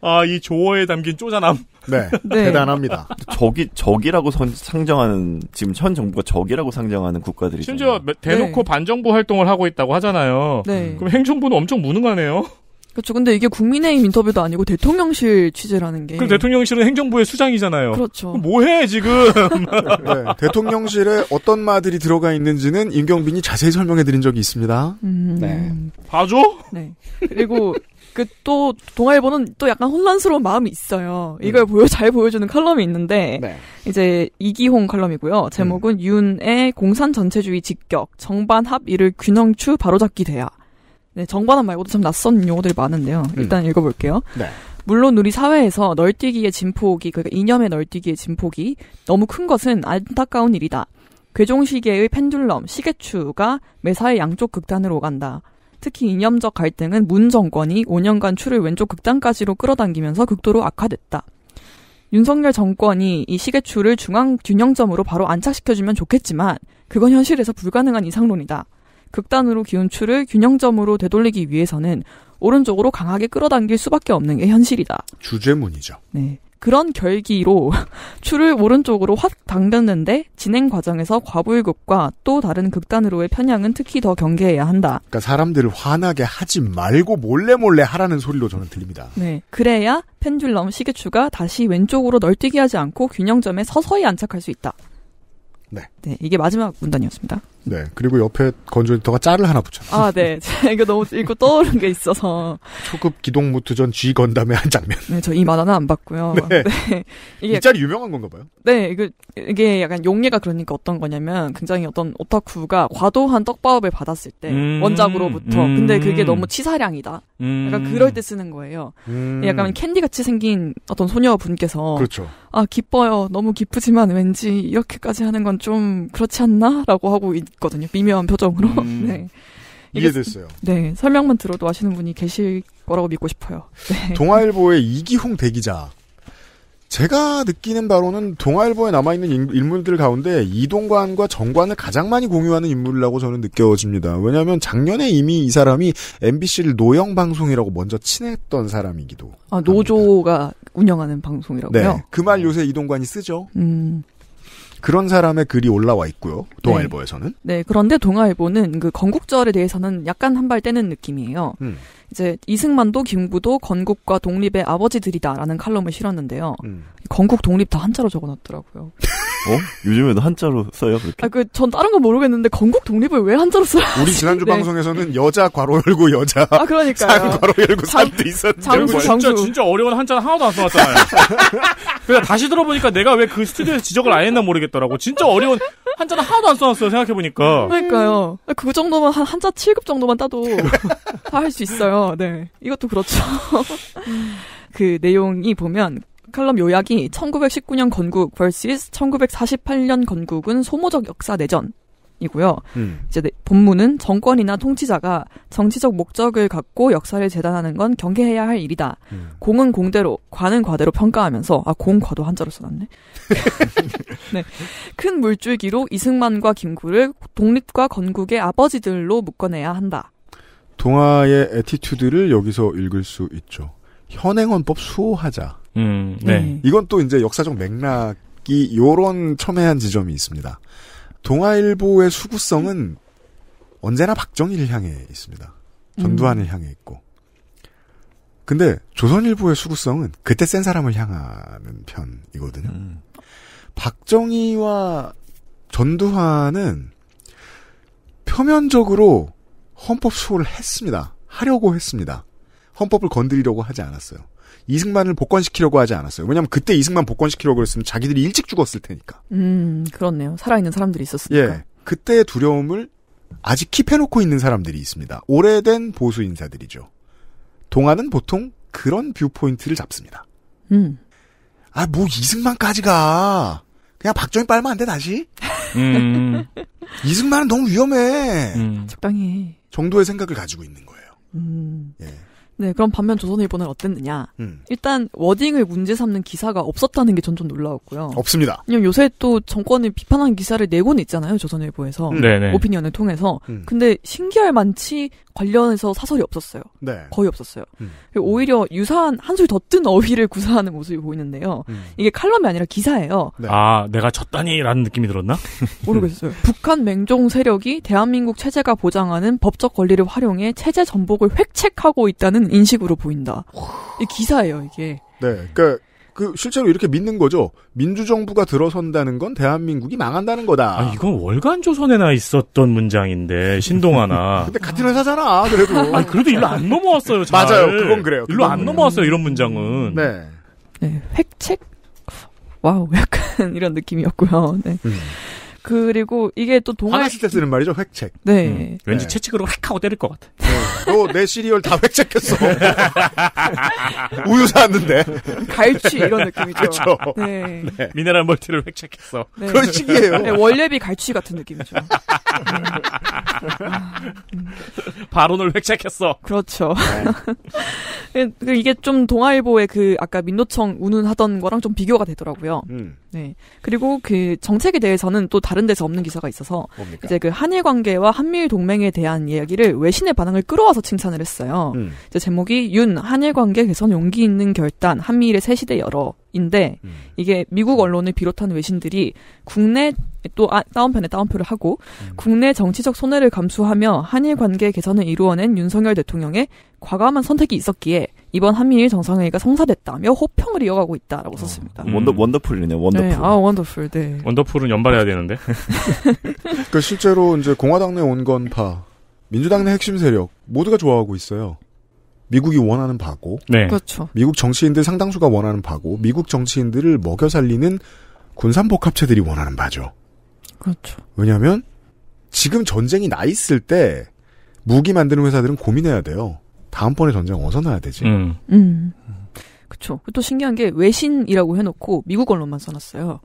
아이 조어에 담긴 쪼잔함. 네, 네. 대단합니다. 적이 적이라고 선, 상정하는 지금 현 정부가 적이라고 상정하는 국가들이 심지어 대놓고 네. 반정부 활동을 하고 있다고 하잖아요. 네. 음. 그럼 행정부는 엄청 무능하네요. 그렇죠. 근데 이게 국민의힘 인터뷰도 아니고 대통령실 취재라는 게. 그럼 대통령실은 행정부의 수장이잖아요. 그렇죠. 뭐해 지금? 네, 대통령실에 어떤 말들이 들어가 있는지는 임경빈이 자세히 설명해 드린 적이 있습니다. 음... 네. 봐줘. 네. 그리고 그또 동아일보는 또 약간 혼란스러운 마음이 있어요. 음. 이걸 음. 보여 잘 보여주는 칼럼이 있는데 네. 이제 이기홍 칼럼이고요. 제목은 음. 윤의 공산 전체주의 직격 정반합 이를 균형추 바로잡기 대야. 네, 정반합 말고도 참 낯선 용어들이 많은데요. 음. 일단 음. 읽어볼게요. 네. 물론 우리 사회에서 널뛰기의 진폭이 그러니까 이념의 널뛰기의 진폭이 너무 큰 것은 안타까운 일이다. 괴종시계의 펜듈럼, 시계추가 매사에 양쪽 극단으로 간다. 특히 이념적 갈등은 문 정권이 5년간 추를 왼쪽 극단까지로 끌어당기면서 극도로 악화됐다. 윤석열 정권이 이 시계추를 중앙 균형점으로 바로 안착시켜주면 좋겠지만 그건 현실에서 불가능한 이상론이다. 극단으로 기운 추를 균형점으로 되돌리기 위해서는 오른쪽으로 강하게 끌어당길 수밖에 없는 게 현실이다. 주제문이죠. 네. 그런 결기로 추를 오른쪽으로 확 당겼는데 진행 과정에서 과불급과 부또 다른 극단으로의 편향은 특히 더 경계해야 한다. 그러니까 사람들을 화나게 하지 말고 몰래 몰래 하라는 소리로 저는 들립니다. 네, 그래야 펜듈럼 시계추가 다시 왼쪽으로 널뛰게 하지 않고 균형점에 서서히 안착할 수 있다. 네. 네, 이게 마지막 문단이었습니다. 네. 그리고 옆에 건조 에터가 짤을 하나 붙여. 아, 네. 이거 너무 읽고 떠오른 게 있어서. 초급 기동 무트전 G 건담의 한 장면. 네, 저 이 만화는 안 봤고요. 네. 네. 이게 이 짤이 유명한 건가 봐요. 네, 이거 이게 약간 용례가 그러니까 어떤 거냐면 굉장히 어떤 오타쿠가 과도한 떡밥을 받았을 때 음~ 원작으로부터 음~ 근데 그게 너무 치사량이다. 음~ 약간 그럴 때 쓰는 거예요. 음. 약간 캔디 같이 생긴 어떤 소녀분께서 그렇죠. 아, 기뻐요. 너무 기쁘지만 왠지 이렇게까지 하는 건 좀 그렇지 않나라고 하고 있거든요. 미묘한 표정으로. 음, 네. 이해됐어요. 네, 설명만 들어도 아시는 분이 계실 거라고 믿고 싶어요. 네. 동아일보의 이기홍 대기자. 제가 느끼는 바로는 동아일보에 남아있는 인물들 가운데 이동관과 정관을 가장 많이 공유하는 인물이라고 저는 느껴집니다. 왜냐하면 작년에 이미 이 사람이 MBC를 노영 방송이라고 먼저 친했던 사람이기도. 아 노조가 합니다. 운영하는 방송이라고요? 네. 그말 어. 요새 이동관이 쓰죠. 음. 그런 사람의 글이 올라와 있고요. 네. 동아일보에서는. 네. 네 그런데 동아일보는 그 건국절에 대해서는 약간 한 발 떼는 느낌이에요. 음. 이제 이승만도 김구도 건국과 독립의 아버지들이다라는 칼럼을 실었는데요. 음. 건국 독립 다 한자로 적어놨더라고요. 어? 요즘에도 한자로 써요 그렇게? 아그 전 다른 건 모르겠는데 건국 독립을 왜 한자로 써요? 우리 지난주 네. 방송에서는 여자 괄호 열고 여자 아 그러니까 괄호 열고 장, 산도 있었는데 뭐. 장수, 진짜 진짜 어려운 한자는 하나도 안 써왔잖아요. 그래서 다시 들어보니까 내가 왜 그 스튜디오에서 지적을 안 했나 모르겠더라고. 진짜 어려운 한자는 하나도 안 써놨어요 생각해보니까. 그러니까요. 그 정도만 한 한자 7급 정도만 따도 다 할 수 있어요. 네 이것도 그렇죠. 그 내용이 보면 칼럼 요약이 1919년 건국 vs 1948년 건국은 소모적 역사 내전이고요. 음. 이제 네, 본문은 정권이나 통치자가 정치적 목적을 갖고 역사를 재단하는 건 경계해야 할 일이다. 음. 공은 공대로, 과는 과대로 평가하면서 아 공과도 한자로 써놨네. 네, 큰 물줄기로 이승만과 김구를 독립과 건국의 아버지들로 묶어내야 한다. 동화의 에티튜드를 여기서 읽을 수 있죠. 현행헌법 수호하자. 음, 네. 네. 이건 또 이제 역사적 맥락이 요런 첨예한 지점이 있습니다. 동아일보의 수구성은 언제나 박정희를 향해 있습니다. 전두환을 음. 향해 있고. 근데 조선일보의 수구성은 그때 센 사람을 향하는 편이거든요. 음. 박정희와 전두환은 표면적으로 헌법 수호를 했습니다. 하려고 했습니다. 헌법을 건드리려고 하지 않았어요. 이승만을 복권시키려고 하지 않았어요. 왜냐하면 그때 이승만 복권시키려고 했으면 자기들이 일찍 죽었을 테니까. 음, 그렇네요. 살아있는 사람들이 있었으니까. 예, 그때의 두려움을 아직 킵해놓고 있는 사람들이 있습니다. 오래된 보수 인사들이죠. 동안은 보통 그런 뷰포인트를 잡습니다. 음. 아, 뭐 이승만까지가 그냥 박정희 빨면 안 돼 다시. 음. 이승만은 너무 위험해. 음. 적당히. 정도의 생각을 가지고 있는 거예요. 음. 예. 네, 그럼 반면 조선일보는 어땠느냐? 음. 일단 워딩을 문제 삼는 기사가 없었다는 게 전 좀 놀라웠고요. 없습니다. 왜냐 요새 또 정권을 비판하는 기사를 내고는 네 있잖아요, 조선일보에서. 음. 네, 네. 오피니언을 통해서. 음. 근데 신기할 만치 관련해서 사설이 없었어요. 네. 거의 없었어요. 음. 오히려 유사한 한술 더 뜬 어휘를 구사하는 모습이 보이는데요. 음. 이게 칼럼이 아니라 기사예요. 네. 아, 내가 졌다니라는 느낌이 들었나? 모르겠어요. 북한 맹종 세력이 대한민국 체제가 보장하는 법적 권리를 활용해 체제 전복을 획책하고 있다는 인식으로 보인다. 이 기사예요, 이게. 네. 그러니까 그 실제로 이렇게 믿는 거죠. 민주정부가 들어선다는 건 대한민국이 망한다는 거다. 아, 이건 월간 조선에나 있었던 문장인데 신동아나. 근데 같은 회사잖아. 그래도. 아 그래도 일로 안 넘어왔어요. 잘. 맞아요. 그건 그래요. 일로 그건 안 넘어왔어요. 이런 문장은. 네. 네. 획책. 와우, 약간 이런 느낌이었고요. 네. 음. 그리고 이게 또 동아 화났을 때 쓰는 말이죠 획책. 네. 음. 네. 왠지 네. 채찍으로 획 하고 때릴 것 같아. 네. 내 시리얼 다 획책했어. 우유 사왔는데. 갈취 이런 느낌이죠. 그렇죠. 네. 네. 미네랄 멀티를 획책했어. 네. 그런 식이에요. 네, 원래비 갈취 같은 느낌이죠. 네. 발언을 획책했어. 그렇죠. 네. 그 이게 좀 동아일보의 그 아까 민노청 운운하던 거랑 좀 비교가 되더라고요. 음. 네. 그리고 그 정책에 대해서는 또 다. 다른 데서 없는 기사가 있어서 뭡니까? 이제 그 한일 관계와 한미일 동맹에 대한 이야기를 외신의 반응을 끌어와서 칭찬을 했어요. 음. 이제 제목이 윤 한일 관계 개선 용기 있는 결단 한미일의 새 시대 열어인데 음. 이게 미국 언론을 비롯한 외신들이 국내 또 아, 다운편에 다운표를 하고 음. 국내 정치적 손해를 감수하며 한일 관계 개선을 이루어낸 윤석열 대통령의 과감한 선택이 있었기에 이번 한미일 정상회의가 성사됐다며 호평을 이어가고 있다라고 어. 썼습니다. 음. 원더 원더풀이네요. 원더풀. 네, 아 원더풀. 네. 원더풀은 연발해야 되는데. 그러니까 실제로 이제 공화당 내 온건파, 민주당 내 핵심 세력 모두가 좋아하고 있어요. 미국이 원하는 바고, 네. 그렇죠. 미국 정치인들 상당수가 원하는 바고, 미국 정치인들을 먹여 살리는 군산복합체들이 원하는 바죠. 그렇죠. 왜냐하면 지금 전쟁이 나 있을 때 무기 만드는 회사들은 고민해야 돼요. 다음번에 전쟁 어디서 나야 되지? 음. 음. 그쵸. 또 신기한 게 외신이라고 해놓고 미국 언론만 써놨어요.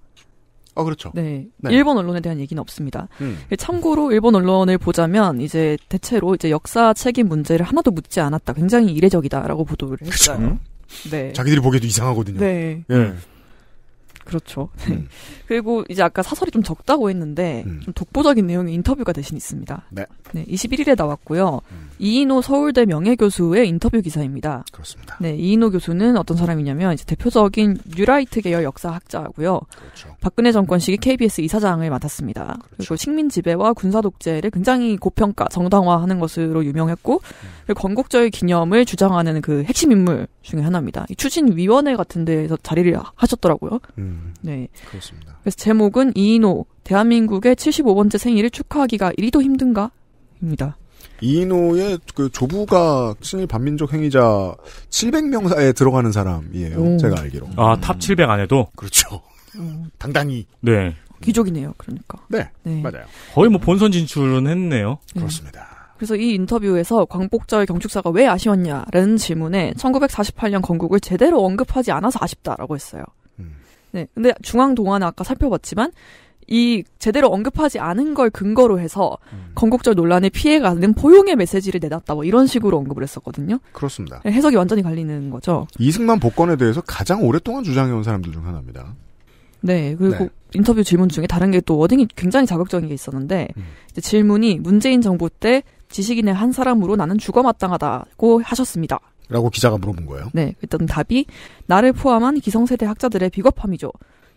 아, 그렇죠. 네. 네. 일본 언론에 대한 얘기는 없습니다. 음. 참고로 일본 언론을 보자면 이제 대체로 이제 역사 책임 문제를 하나도 묻지 않았다. 굉장히 이례적이다라고 보도를 했어요. 그쵸? 음. 네. 자기들이 보기에도 이상하거든요. 네. 예. 음. 그렇죠. 음. 네. 그리고 이제 아까 사설이 좀 적다고 했는데 음. 좀 독보적인 내용의 인터뷰가 대신 있습니다. 네. 네 21일에 나왔고요. 음. 이인호 서울대 명예교수의 인터뷰 기사입니다. 그렇습니다. 네, 이인호 교수는 어떤 사람이냐면 이제 대표적인 뉴라이트 계열 역사학자고요. 그렇죠. 박근혜 정권 시기 KBS 이사장을 맡았습니다. 그렇죠. 그리고 식민 지배와 군사 독재를 굉장히 고평가, 정당화하는 것으로 유명했고 음. 건국절 그 기념을 주장하는 그 핵심 인물 중에 하나입니다. 추진위원회 같은 데에서 자리를 하셨더라고요. 음, 네. 그렇습니다. 그래서 제목은 이인호, 대한민국의 75번째 생일을 축하하기가 이리도 힘든가? 입니다. 이인호의 그 조부가 신일 반민족 행위자 700명사에 들어가는 사람이에요. 오. 제가 알기로. 아, 탑 700 음. 안에도? 그렇죠. 음. 당당히. 네. 귀족이네요, 그러니까. 네, 네, 맞아요. 거의 뭐 본선 진출은 했네요. 네. 그렇습니다. 그래서 이 인터뷰에서 광복절 경축사가 왜 아쉬웠냐라는 질문에 1948년 건국을 제대로 언급하지 않아서 아쉽다라고 했어요. 음. 네. 근데 중앙 동화는 아까 살펴봤지만 이 제대로 언급하지 않은 걸 근거로 해서 음. 건국절 논란에 피해가는 포용의 메시지를 내놨다 뭐 이런 식으로 언급을 했었거든요. 그렇습니다. 네, 해석이 완전히 갈리는 거죠. 이승만 복권에 대해서 가장 오랫동안 주장해온 사람들 중 하나입니다. 네, 그리고 네. 인터뷰 질문 중에 다른 게 또 워딩이 굉장히 자극적인 게 있었는데 음. 질문이 문재인 정부 때 지식인의 한 사람으로 나는 죽어마땅하다고 하셨습니다. 라고 기자가 물어본 거예요. 네. 일단 답이 나를 포함한 기성세대 학자들의 비겁함이죠.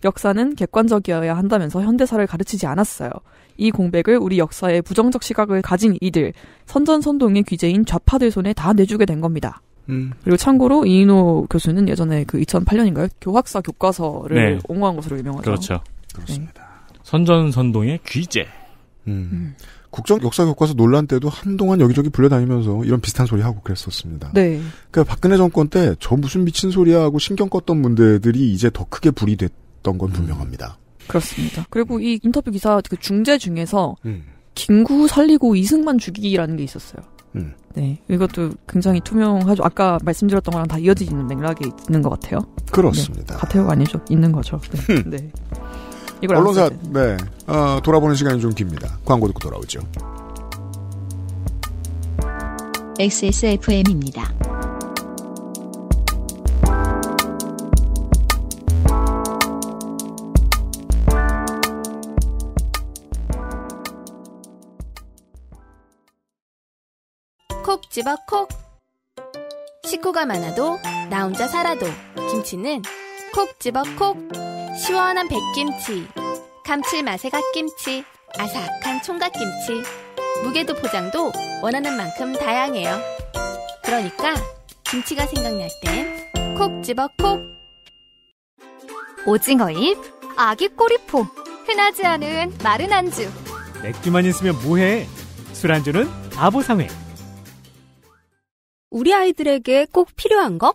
역사는 객관적이어야 한다면서 현대사를 가르치지 않았어요. 이 공백을 우리 역사의 부정적 시각을 가진 이들, 선전선동의 귀재인 좌파들 손에 다 내주게 된 겁니다. 음. 그리고 참고로 이인호 교수는 예전에 그 2008년인가요? 교학사 교과서를 네. 옹호한 것으로 유명하죠. 그렇죠. 그렇습니다. 네. 선전선동의 귀재. 음. 음. 국정 역사 교과서 논란 때도 한동안 여기저기 불려다니면서 이런 비슷한 소리 하고 그랬었습니다. 네. 그러니까 박근혜 정권 때 저 무슨 미친 소리야 하고 신경 껐던 문제들이 이제 더 크게 불이 됐던 건 음. 분명합니다. 그렇습니다. 그리고 이 인터뷰 기사 그 중재 중에서 음. 김구 살리고 이승만 죽이기라는 게 있었어요. 음. 네, 이것도 굉장히 투명하죠. 아까 말씀드렸던 거랑 다 이어지는 맥락에 있는 것 같아요. 그렇습니다. 네, 같아요가 아니죠. 있는 거죠. 네. 네. 이걸 언론사 네 어, 돌아보는 시간이 좀 깁니다. 광고 듣고 돌아오죠. XSFM입니다. 콕 집어 콕. 식구가 많아도 나 혼자 살아도 김치는 콕 집어 콕. 시원한 백김치, 감칠맛의 갓김치, 아삭한 총각김치, 무게도 포장도 원하는 만큼 다양해요. 그러니까 김치가 생각날 땐 콕 집어 콕! 오징어잎, 아기 꼬리포, 흔하지 않은 마른 안주. 맥주만 있으면 뭐해? 술안주는 바보상회. 우리 아이들에게 꼭 필요한 거?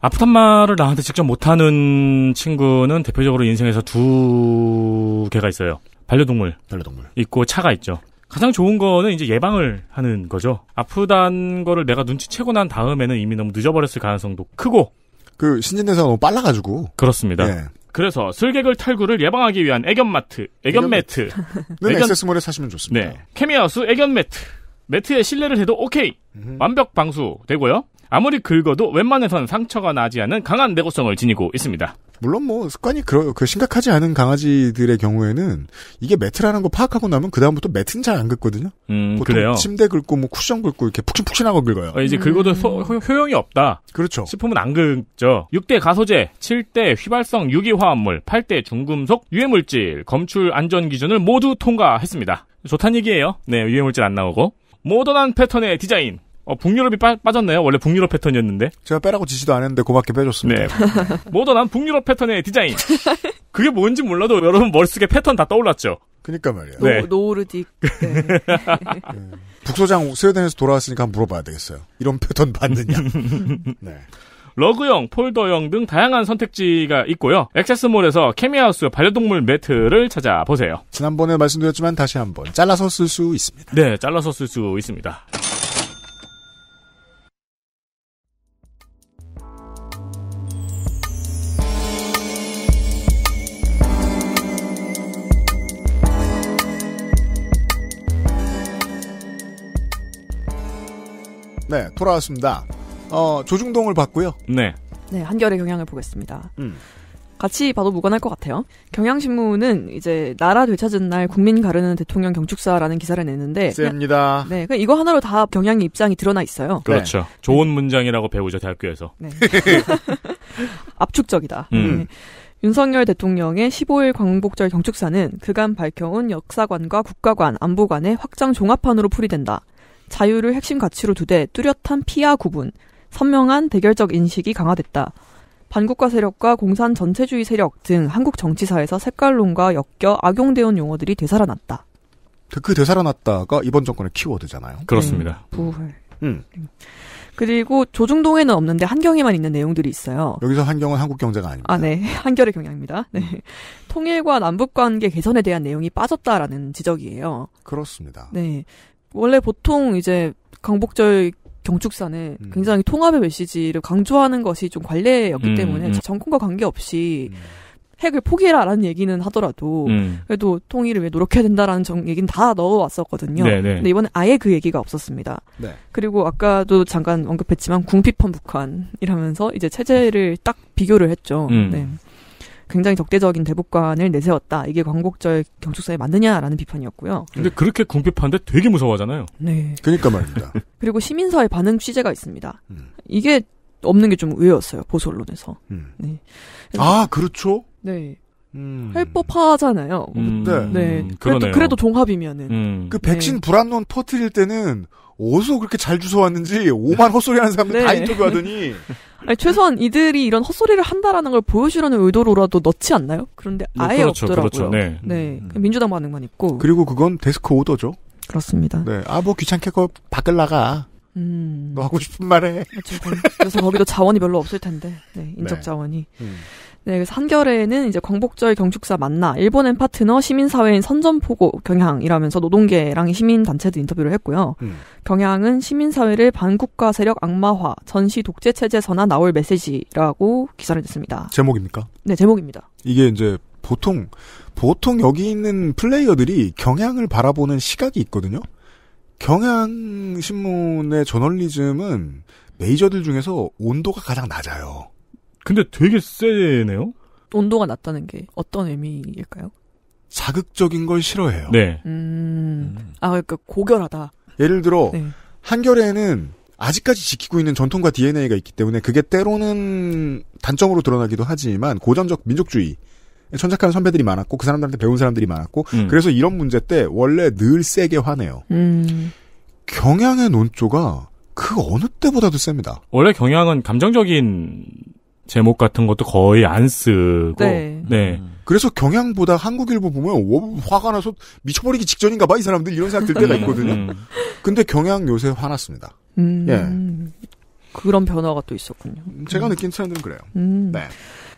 아프단 말을 나한테 직접 못하는 친구는 대표적으로 인생에서 두 개가 있어요. 반려동물. 반려동물. 있고 차가 있죠. 가장 좋은 거는 이제 예방을 하는 거죠. 아프단 거를 내가 눈치채고 난 다음에는 이미 너무 늦어버렸을 가능성도 크고. 그 신진대사가 너무 빨라가지고. 그렇습니다. 예. 그래서 슬개글 탈구를 예방하기 위한 애견마트, 애견매트. 애견... 액세스몰에 사시면 좋습니다. 네. 케미하우스 애견매트. 매트에 신뢰를 해도 오케이. 음흠. 완벽 방수되고요. 아무리 긁어도 웬만해선 상처가 나지 않은 강한 내구성을 지니고 있습니다. 물론 뭐 습관이 그러, 그 심각하지 않은 강아지들의 경우에는 이게 매트라는 거 파악하고 나면 그 다음부터 매트는 잘 안 긁거든요. 음, 보통 그래요. 침대 긁고 뭐 쿠션 긁고 이렇게 푹신푹신한 거 긁어요. 어, 이제 긁어도 소, 음. 효용이 없다. 그렇죠. 싶으면 안 긁죠. 6대 가소제, 7대 휘발성 유기화합물, 8대 중금속 유해물질 검출 안전 기준을 모두 통과했습니다. 좋단 얘기예요. 네, 유해물질 안 나오고 모던한 패턴의 디자인. 어, 북유럽이 빠, 빠졌네요. 원래 북유럽 패턴이었는데. 제가 빼라고 지시도 안 했는데 고맙게 빼줬습니다. 네. 모던한 북유럽 패턴의 디자인. 그게 뭔지 몰라도 여러분 머릿속에 패턴 다 떠올랐죠. 그니까 말이야. 네. 노, 르딕 네. 음. 북소장 스웨덴에서 돌아왔으니까 한번 물어봐야 되겠어요. 이런 패턴 봤느냐. 네. 러그형, 폴더형 등 다양한 선택지가 있고요. 액세스몰에서 케미하우스 반려동물 매트를 찾아보세요. 지난번에 말씀드렸지만 다시 한번 잘라서 쓸 수 있습니다. 네, 잘라서 쓸 수 있습니다. 네, 돌아왔습니다. 어, 조중동을 봤고요. 네. 네, 한결의 경향을 보겠습니다. 음. 같이 봐도 무관할 것 같아요. 경향신문은 이제 나라 되찾은 날 국민 가르는 대통령 경축사라는 기사를 냈는데 셉니다. 네, 네 이거 하나로 다 경향의 입장이 드러나 있어요. 그렇죠. 네. 좋은 문장이라고 배우죠 대학교에서. 네. 압축적이다. 음. 네. 윤석열 대통령의 15일 광복절 경축사는 그간 밝혀온 역사관과 국가관, 안보관의 확장 종합판으로 풀이된다. 자유를 핵심 가치로 두되 뚜렷한 피하 구분, 선명한 대결적 인식이 강화됐다. 반국가 세력과 공산 전체주의 세력 등 한국 정치사에서 색깔론과 엮여 악용되온 어 용어들이 되살아났다. 그, 그 되살아났다가 이번 정권의 키워드잖아요. 그렇습니다. 네, 부활. 음. 그리고 조중동에는 없는데 한경에만 있는 내용들이 있어요. 여기서 한경은 한국 경제가 아닙니다. 아, 네. 한결의 경향입니다. 네. 음. 통일과 남북 관계 개선에 대한 내용이 빠졌다라는 지적이에요. 그렇습니다. 네. 원래 보통 이제 강복절 경축사는 음. 굉장히 통합의 메시지를 강조하는 것이 좀 관례였기 음. 때문에 음. 정권과 관계없이 음. 핵을 포기해라라는 얘기는 하더라도 음. 그래도 통일을 왜 노력해야 된다라는 정, 얘기는 다 넣어왔었거든요. 네네. 네. 근데 이번에 아예 그 얘기가 없었습니다. 네. 그리고 아까도 잠깐 언급했지만 궁핍한 북한이라면서 이제 체제를 딱 비교를 했죠. 음. 네. 굉장히 적대적인 대북관을 내세웠다. 이게 광복절 경축사에 맞느냐라는 비판이었고요. 근데 그렇게 궁핍한데 되게 무서워하잖아요. 네. 그러니까 말입니다. 그리고 시민사회 반응 취재가 있습니다. 음. 이게 없는 게 좀 의외였어요. 보수 언론에서. 음. 네. 아, 그렇죠. 네. 음. 할 법하잖아요. 음. 네. 네. 음, 그래도, 그래도 종합이면은. 음. 그 백신 네. 불안론 퍼뜨릴 때는 어디서 그렇게 잘 주워왔는지 오만 헛소리하는 사람들 네. 다 인터뷰하더니. 아니, 최소한 이들이 이런 헛소리를 한다라는 걸 보여주려는 의도로라도 넣지 않나요? 그런데 네, 아예 그렇죠, 그렇죠. 없더라고요. 그렇죠, 네. 네. 음. 그 민주당 반응만 있고. 그리고 그건 데스크 오더죠. 그렇습니다. 네. 아, 뭐 귀찮게 거 밖을 나가. 음. 너 하고 싶은 말 해. 그래서 거기도 자원이 별로 없을 텐데. 네. 인적 네. 자원이. 음. 네, 그래서 한겨에는 이제 광복절 경축사 만나, 일본엔 파트너, 시민사회인 선전포고 경향이라면서 노동계랑 시민단체도 인터뷰를 했고요. 음. 경향은 시민사회를 반국가 세력 악마화, 전시 독재체제 선화 나올 메시지라고 기사를 냈습니다. 제목입니까? 네, 제목입니다. 이게 이제 보통, 보통 여기 있는 플레이어들이 경향을 바라보는 시각이 있거든요? 경향신문의 저널리즘은 메이저들 중에서 온도가 가장 낮아요. 근데 되게 세네요? 온도가 낮다는 게 어떤 의미일까요? 자극적인 걸 싫어해요. 네. 음, 음. 아, 그러니까 고결하다. 예를 들어, 네. 한겨레에는 아직까지 지키고 있는 전통과 DNA가 있기 때문에 그게 때로는 단점으로 드러나기도 하지만 고전적 민족주의, 천착하는 선배들이 많았고 그 사람들한테 배운 사람들이 많았고 음. 그래서 이런 문제 때 원래 늘 세게 화내요. 음. 경향의 논조가 그 어느 때보다도 셉니다. 원래 경향은 감정적인 제목 같은 것도 거의 안 쓰고 네. 네. 음. 그래서 경향보다 한국일보 보면 오, 화가 나서 미쳐버리기 직전인가 봐이 사람들 이런 생각 들 때가 음, 있거든요. 음. 근데 경향 요새 화났습니다. 음. 예. 그런 변화가 또 있었군요. 음, 제가 음. 느낀 트렌드는 그래요. 네.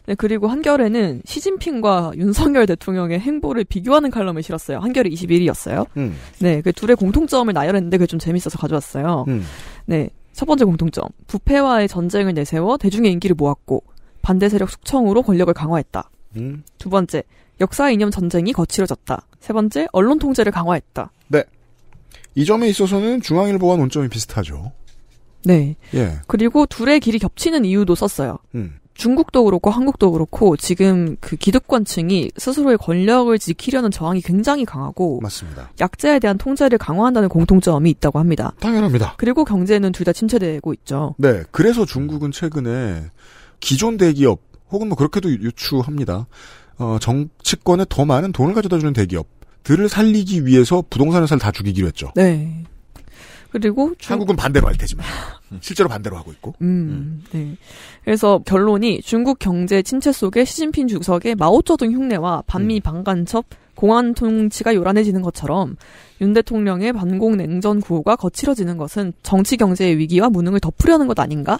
네, 그리고 한겨레는 시진핑과 윤석열 대통령의 행보를 비교하는 칼럼을 실었어요. 한겨레 2 1위였어요 음. 네, 그 둘의 공통점을 나열했는데 그게 좀 재밌어서 가져왔어요. 음. 네, 첫 번째 공통점, 부패와의 전쟁을 내세워 대중의 인기를 모았고 반대 세력 숙청으로 권력을 강화했다. 음. 두 번째, 역사 이념 전쟁이 거칠어졌다. 세 번째, 언론 통제를 강화했다. 네. 이 점에 있어서는 중앙일보와 논점이 비슷하죠. 네. 예. 그리고 둘의 길이 겹치는 이유도 썼어요. 음. 중국도 그렇고 한국도 그렇고 지금 그 기득권층이 스스로의 권력을 지키려는 저항이 굉장히 강하고 맞습니다. 약자에 대한 통제를 강화한다는 공통점이 있다고 합니다. 당연합니다. 그리고 경제는 둘 다 침체되고 있죠. 네, 그래서 중국은 최근에 기존 대기업 혹은 뭐 그렇게도 유추합니다. 어, 정치권에 더 많은 돈을 가져다주는 대기업들을 살리기 위해서 부동산을 살다 죽이기로 했죠. 네. 그리고 중... 한국은 반대로 할 테지만 음, 실제로 반대로 하고 있고. 음, 음, 네. 그래서 결론이 중국 경제 침체 속에 시진핑 주석의 마오쩌둥 흉내와 반미 음. 반간첩 공안 통치가 요란해지는 것처럼 윤 대통령의 반공 냉전 구호가 거칠어지는 것은 정치 경제의 위기와 무능을 덮으려는 것 아닌가?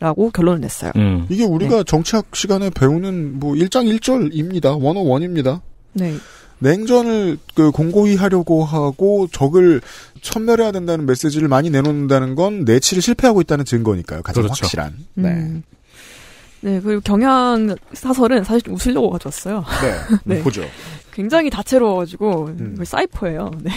라고 결론을 냈어요. 음. 이게 우리가 네. 정치학 시간에 배우는 뭐 1장 1절입니다. 원어원입니다. 네. 냉전을 그 공고히 하려고 하고 적을 천멸해야 된다는 메시지를 많이 내놓는다는 건 내치를 실패하고 있다는 증거니까요. 가장 그렇죠. 확실한. 음. 네. 음. 네, 그리고 경향 사설은 사실 웃으려고 가져왔어요. 네, 네. 보죠. 굉장히 다채로워가지고 음. 사이퍼예요. 네.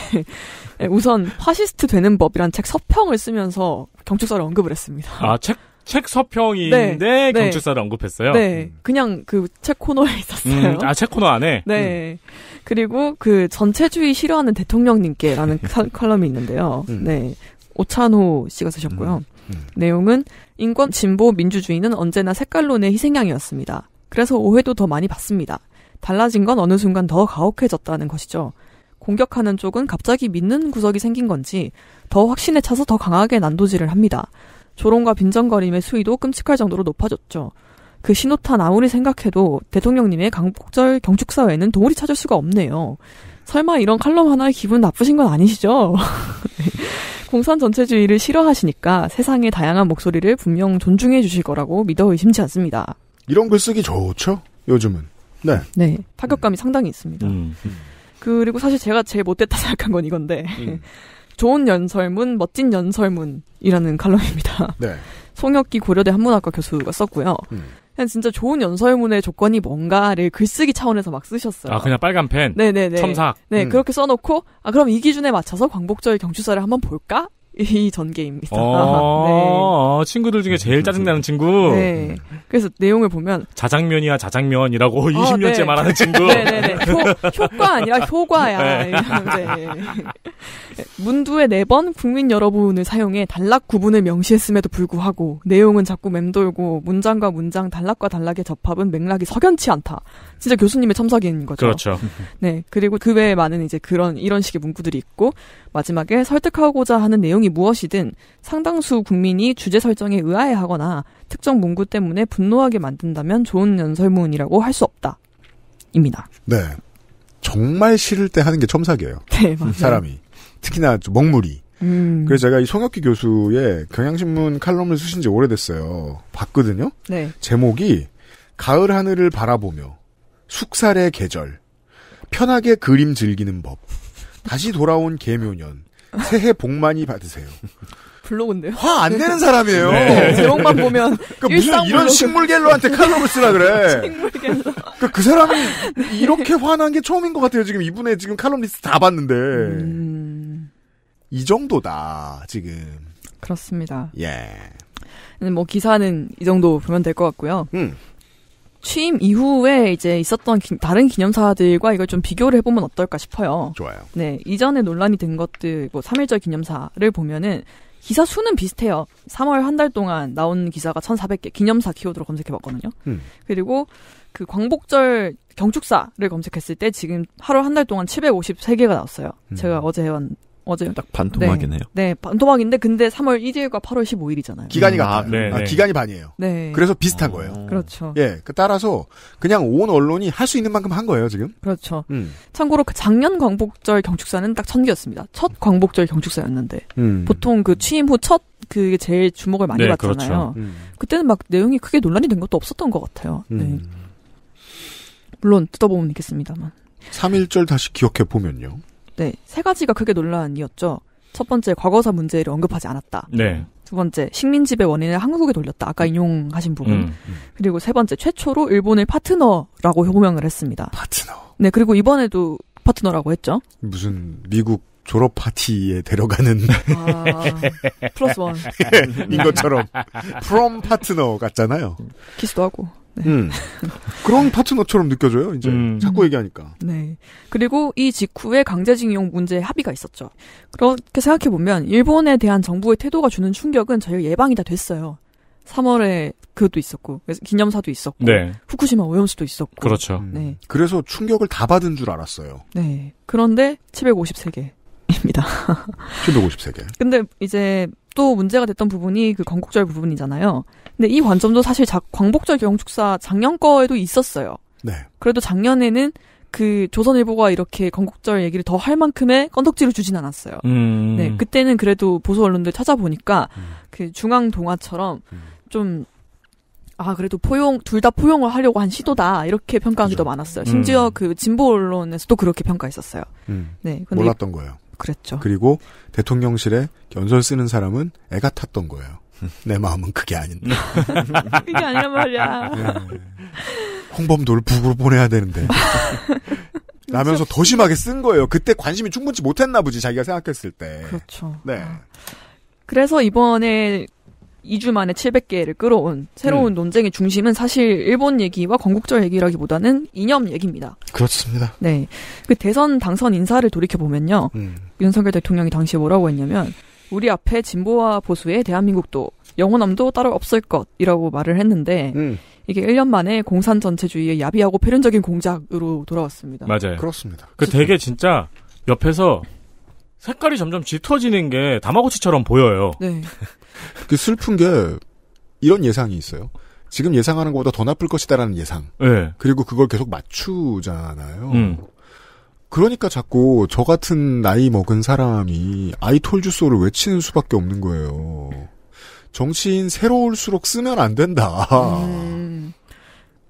네. 우선 파시스트 되는 법이란 책 서평을 쓰면서 경축사를 언급을 했습니다. 아, 책책 서평인데 네, 경찰서를 네. 언급했어요. 네, 음. 그냥 그 책 코너에 있었어요. 음, 아책 코너 안에. 네, 음. 그리고 그 전체주의 싫어하는 대통령님께라는 음. 칼럼이 있는데요. 음. 네, 오찬호 씨가 쓰셨고요. 음. 내용은 인권 진보 민주주의는 언제나 색깔론의 희생양이었습니다. 그래서 오해도 더 많이 받습니다. 달라진 건 어느 순간 더 가혹해졌다는 것이죠. 공격하는 쪽은 갑자기 믿는 구석이 생긴 건지 더 확신에 차서 더 강하게 난도질을 합니다. 조롱과 빈정거림의 수위도 끔찍할 정도로 높아졌죠. 그 신호탄 아무리 생각해도 대통령님의 강복절 경축사회는 도무리 찾을 수가 없네요. 설마 이런 칼럼 하나에 기분 나쁘신 건 아니시죠? 공산 전체주의를 싫어하시니까 세상의 다양한 목소리를 분명 존중해 주실 거라고 믿어 의심치 않습니다. 이런 글쓰기 좋죠? 요즘은. 네. 네. 타격감이 음. 상당히 있습니다. 음, 음. 그리고 사실 제가 제일 못됐다 생각한 건 이건데. 음. 좋은 연설문, 멋진 연설문이라는 칼럼입니다. 네. 송혁기 고려대 한문학과 교수가 썼고요. 음. 그냥 진짜 좋은 연설문의 조건이 뭔가를 글쓰기 차원에서 막 쓰셨어요. 아 그냥 빨간 펜. 네네네. 첨삭. 네 음. 그렇게 써놓고 아 그럼 이 기준에 맞춰서 광복절 경추사를 한번 볼까? 이 전개입니다. 아, 어, 네. 어, 친구들 중에 제일 짜증나는 친구. 네. 그래서 내용을 보면 자장면이야 자장면이라고 어, 20년째 네. 말하는 친구. 네네네. 네, 네. 효, 과 아니라 효과야. 네. 네. 문두에 네번 국민 여러분을 사용해 단락 구분을 명시했음에도 불구하고 내용은 자꾸 맴돌고 문장과 문장 단락과 단락의 접합은 맥락이 석연치 않다. 진짜 교수님의 첨삭인 거죠. 그렇죠. 네. 그리고 그 외에 많은 이제 그런 이런 식의 문구들이 있고 마지막에 설득하고자 하는 내용 내용이 무엇이든 상당수 국민이 주제 설정에 의아해하거나 특정 문구 때문에 분노하게 만든다면 좋은 연설문이라고 할 수 없다. 입니다. 네. 정말 싫을 때 하는 게 첨삭이에요. 네, 맞아요. 사람이. 특히나 먹물이. 음. 그래서 제가 이 송혁기 교수의 경향신문 칼럼을 쓰신 지 오래됐어요. 봤거든요. 네. 제목이 가을 하늘을 바라보며 숙살의 계절 편하게 그림 즐기는 법 다시 돌아온 개묘년 새해 복 많이 받으세요. 블로그인데요? 화 안 내는 사람이에요. 네. 네. 제목만 보면 그러니까 무슨 이런 식물 갤러한테 칼럼을 쓰라 그래. 식물 갤러. 그러니까 그 사람이 네. 이렇게 화난 게 처음인 것 같아요. 지금 이분의 지금 칼럼 리스트 다 봤는데 음... 이 정도다 지금. 그렇습니다. 예. 뭐 기사는 이 정도 보면 될 것 같고요. 음. 취임 이후에 이제 있었던 기, 다른 기념사들과 이걸 좀 비교를 해보면 어떨까 싶어요. 좋아요. 네, 이전에 논란이 된 것들, 뭐 3.1절 기념사를 보면은 기사 수는 비슷해요. 3월 한 달 동안 나온 기사가 1,400개 기념사 키워드로 검색해봤거든요. 음. 그리고 그 광복절 경축사를 검색했을 때 지금 하루 한 달 동안 753개가 나왔어요. 음. 제가 어제 해온 어제요딱 반토막이네요. 네, 네 반토막인데 근데 3월 1일과 8월 15일이잖아요. 기간이 음, 같아요. 음, 아, 아, 네, 네. 기간이 반이에요. 네. 그래서 비슷한 오. 거예요. 어. 그렇죠. 예, 그 따라서 그냥 온 언론이 할 수 있는 만큼 한 거예요 지금. 그렇죠. 음. 참고로 그 작년 광복절 경축사는 딱천 개였습니다. 첫 광복절 경축사였는데 음. 보통 그 취임 후 첫 그게 제일 주목을 많이 네, 그렇죠. 받잖아요. 그렇죠. 그때는 막 내용이 크게 논란이 된 것도 없었던 것 같아요. 음. 네. 물론 뜯어보면 있겠습니다만. 3 1절 다시 기억해 보면요. 네, 세 가지가 크게 논란이었죠. 첫 번째, 과거사 문제를 언급하지 않았다. 네. 두 번째, 식민지배 원인을 한국에 돌렸다. 아까 음. 인용하신 부분. 음, 음. 그리고 세 번째, 최초로 일본을 파트너라고 호명을 했습니다. 파트너. 네, 그리고 이번에도 파트너라고 했죠. 무슨 미국 졸업 파티에 데려가는 아, 플러스 원인 것처럼 프롬 파트너 같잖아요. 음, 키스도 하고. 네. 음. 그런 파트너처럼 느껴져요, 이제. 음. 자꾸 얘기하니까. 네. 그리고 이 직후에 강제징용 문제 에 합의가 있었죠. 그렇게 생각해보면, 일본에 대한 정부의 태도가 주는 충격은 저희가 예방이 다 됐어요. 3월에 그것도 있었고, 기념사도 있었고, 네. 후쿠시마 오염수도 있었고. 그렇죠. 음. 네. 그래서 충격을 다 받은 줄 알았어요. 네. 그런데 753개입니다. 753개. 근데 이제 또 문제가 됐던 부분이 그 건국절 부분이잖아요. 근데 이 관점도 사실 자, 광복절 경축사 작년 거에도 있었어요. 네. 그래도 작년에는 그 조선일보가 이렇게 건국절 얘기를 더 할 만큼의 건덕지를 주진 않았어요. 음. 네, 그때는 그래도 보수 언론들 찾아보니까 음. 그 중앙 동화처럼 음. 좀. 아 그래도 포용 둘 다 포용을 하려고 한 시도다 이렇게 평가하기도 그렇죠. 많았어요. 음. 심지어 그 진보 언론에서도 그렇게 평가했었어요. 음. 네, 몰랐던 거예요. 그랬죠. 그리고 대통령실에 연설 쓰는 사람은 애가 탔던 거예요. 내 마음은 그게 아닌데. 그게 아니란 말이야. 네. 홍범도를 북으로 보내야 되는데. 라면서 그렇죠. 더 심하게 쓴 거예요. 그때 관심이 충분치 못했나 보지, 자기가 생각했을 때. 그렇죠. 네. 그래서 이번에 2주 만에 700개를 끌어온 새로운 음. 논쟁의 중심은 사실 일본 얘기와 건국절 얘기라기보다는 이념 얘기입니다. 그렇습니다. 네. 그 대선 당선 인사를 돌이켜보면요. 음. 윤석열 대통령이 당시에 뭐라고 했냐면, 우리 앞에 진보와 보수의 대한민국도 영원함도 따로 없을 것이라고 말을 했는데 음. 이게 1년 만에 공산 전체주의의 야비하고 패륜적인 공작으로 돌아왔습니다. 맞아요. 그렇습니다. 그 되게 진짜 옆에서 색깔이 점점 짙어지는 게 다마고치처럼 보여요. 네. 그 슬픈 게 이런 예상이 있어요. 지금 예상하는 것보다 더 나쁠 것이다라는 예상. 네. 그리고 그걸 계속 맞추잖아요. 음. 그러니까 자꾸 저 같은 나이 먹은 사람이 아이톨주소를 외치는 수밖에 없는 거예요. 정치인 새로울수록 쓰면 안 된다. 음,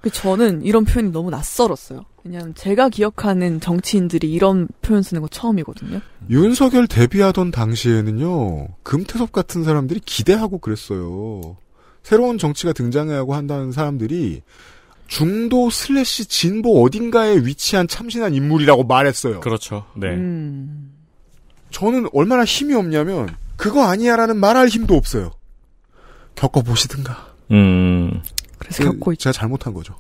그 저는 이런 표현이 너무 낯설었어요. 왜냐하면 제가 기억하는 정치인들이 이런 표현 쓰는 거 처음이거든요. 윤석열 데뷔하던 당시에는요, 금태섭 같은 사람들이 기대하고 그랬어요. 새로운 정치가 등장해야 하고 한다는 사람들이 중도 슬래시 진보 어딘가에 위치한 참신한 인물이라고 말했어요. 그렇죠. 네. 음... 저는 얼마나 힘이 없냐면 그거 아니야라는 말할 힘도 없어요. 겪어보시든가. 음. 그래서 그 겪고 있... 제가 잘못한 거죠.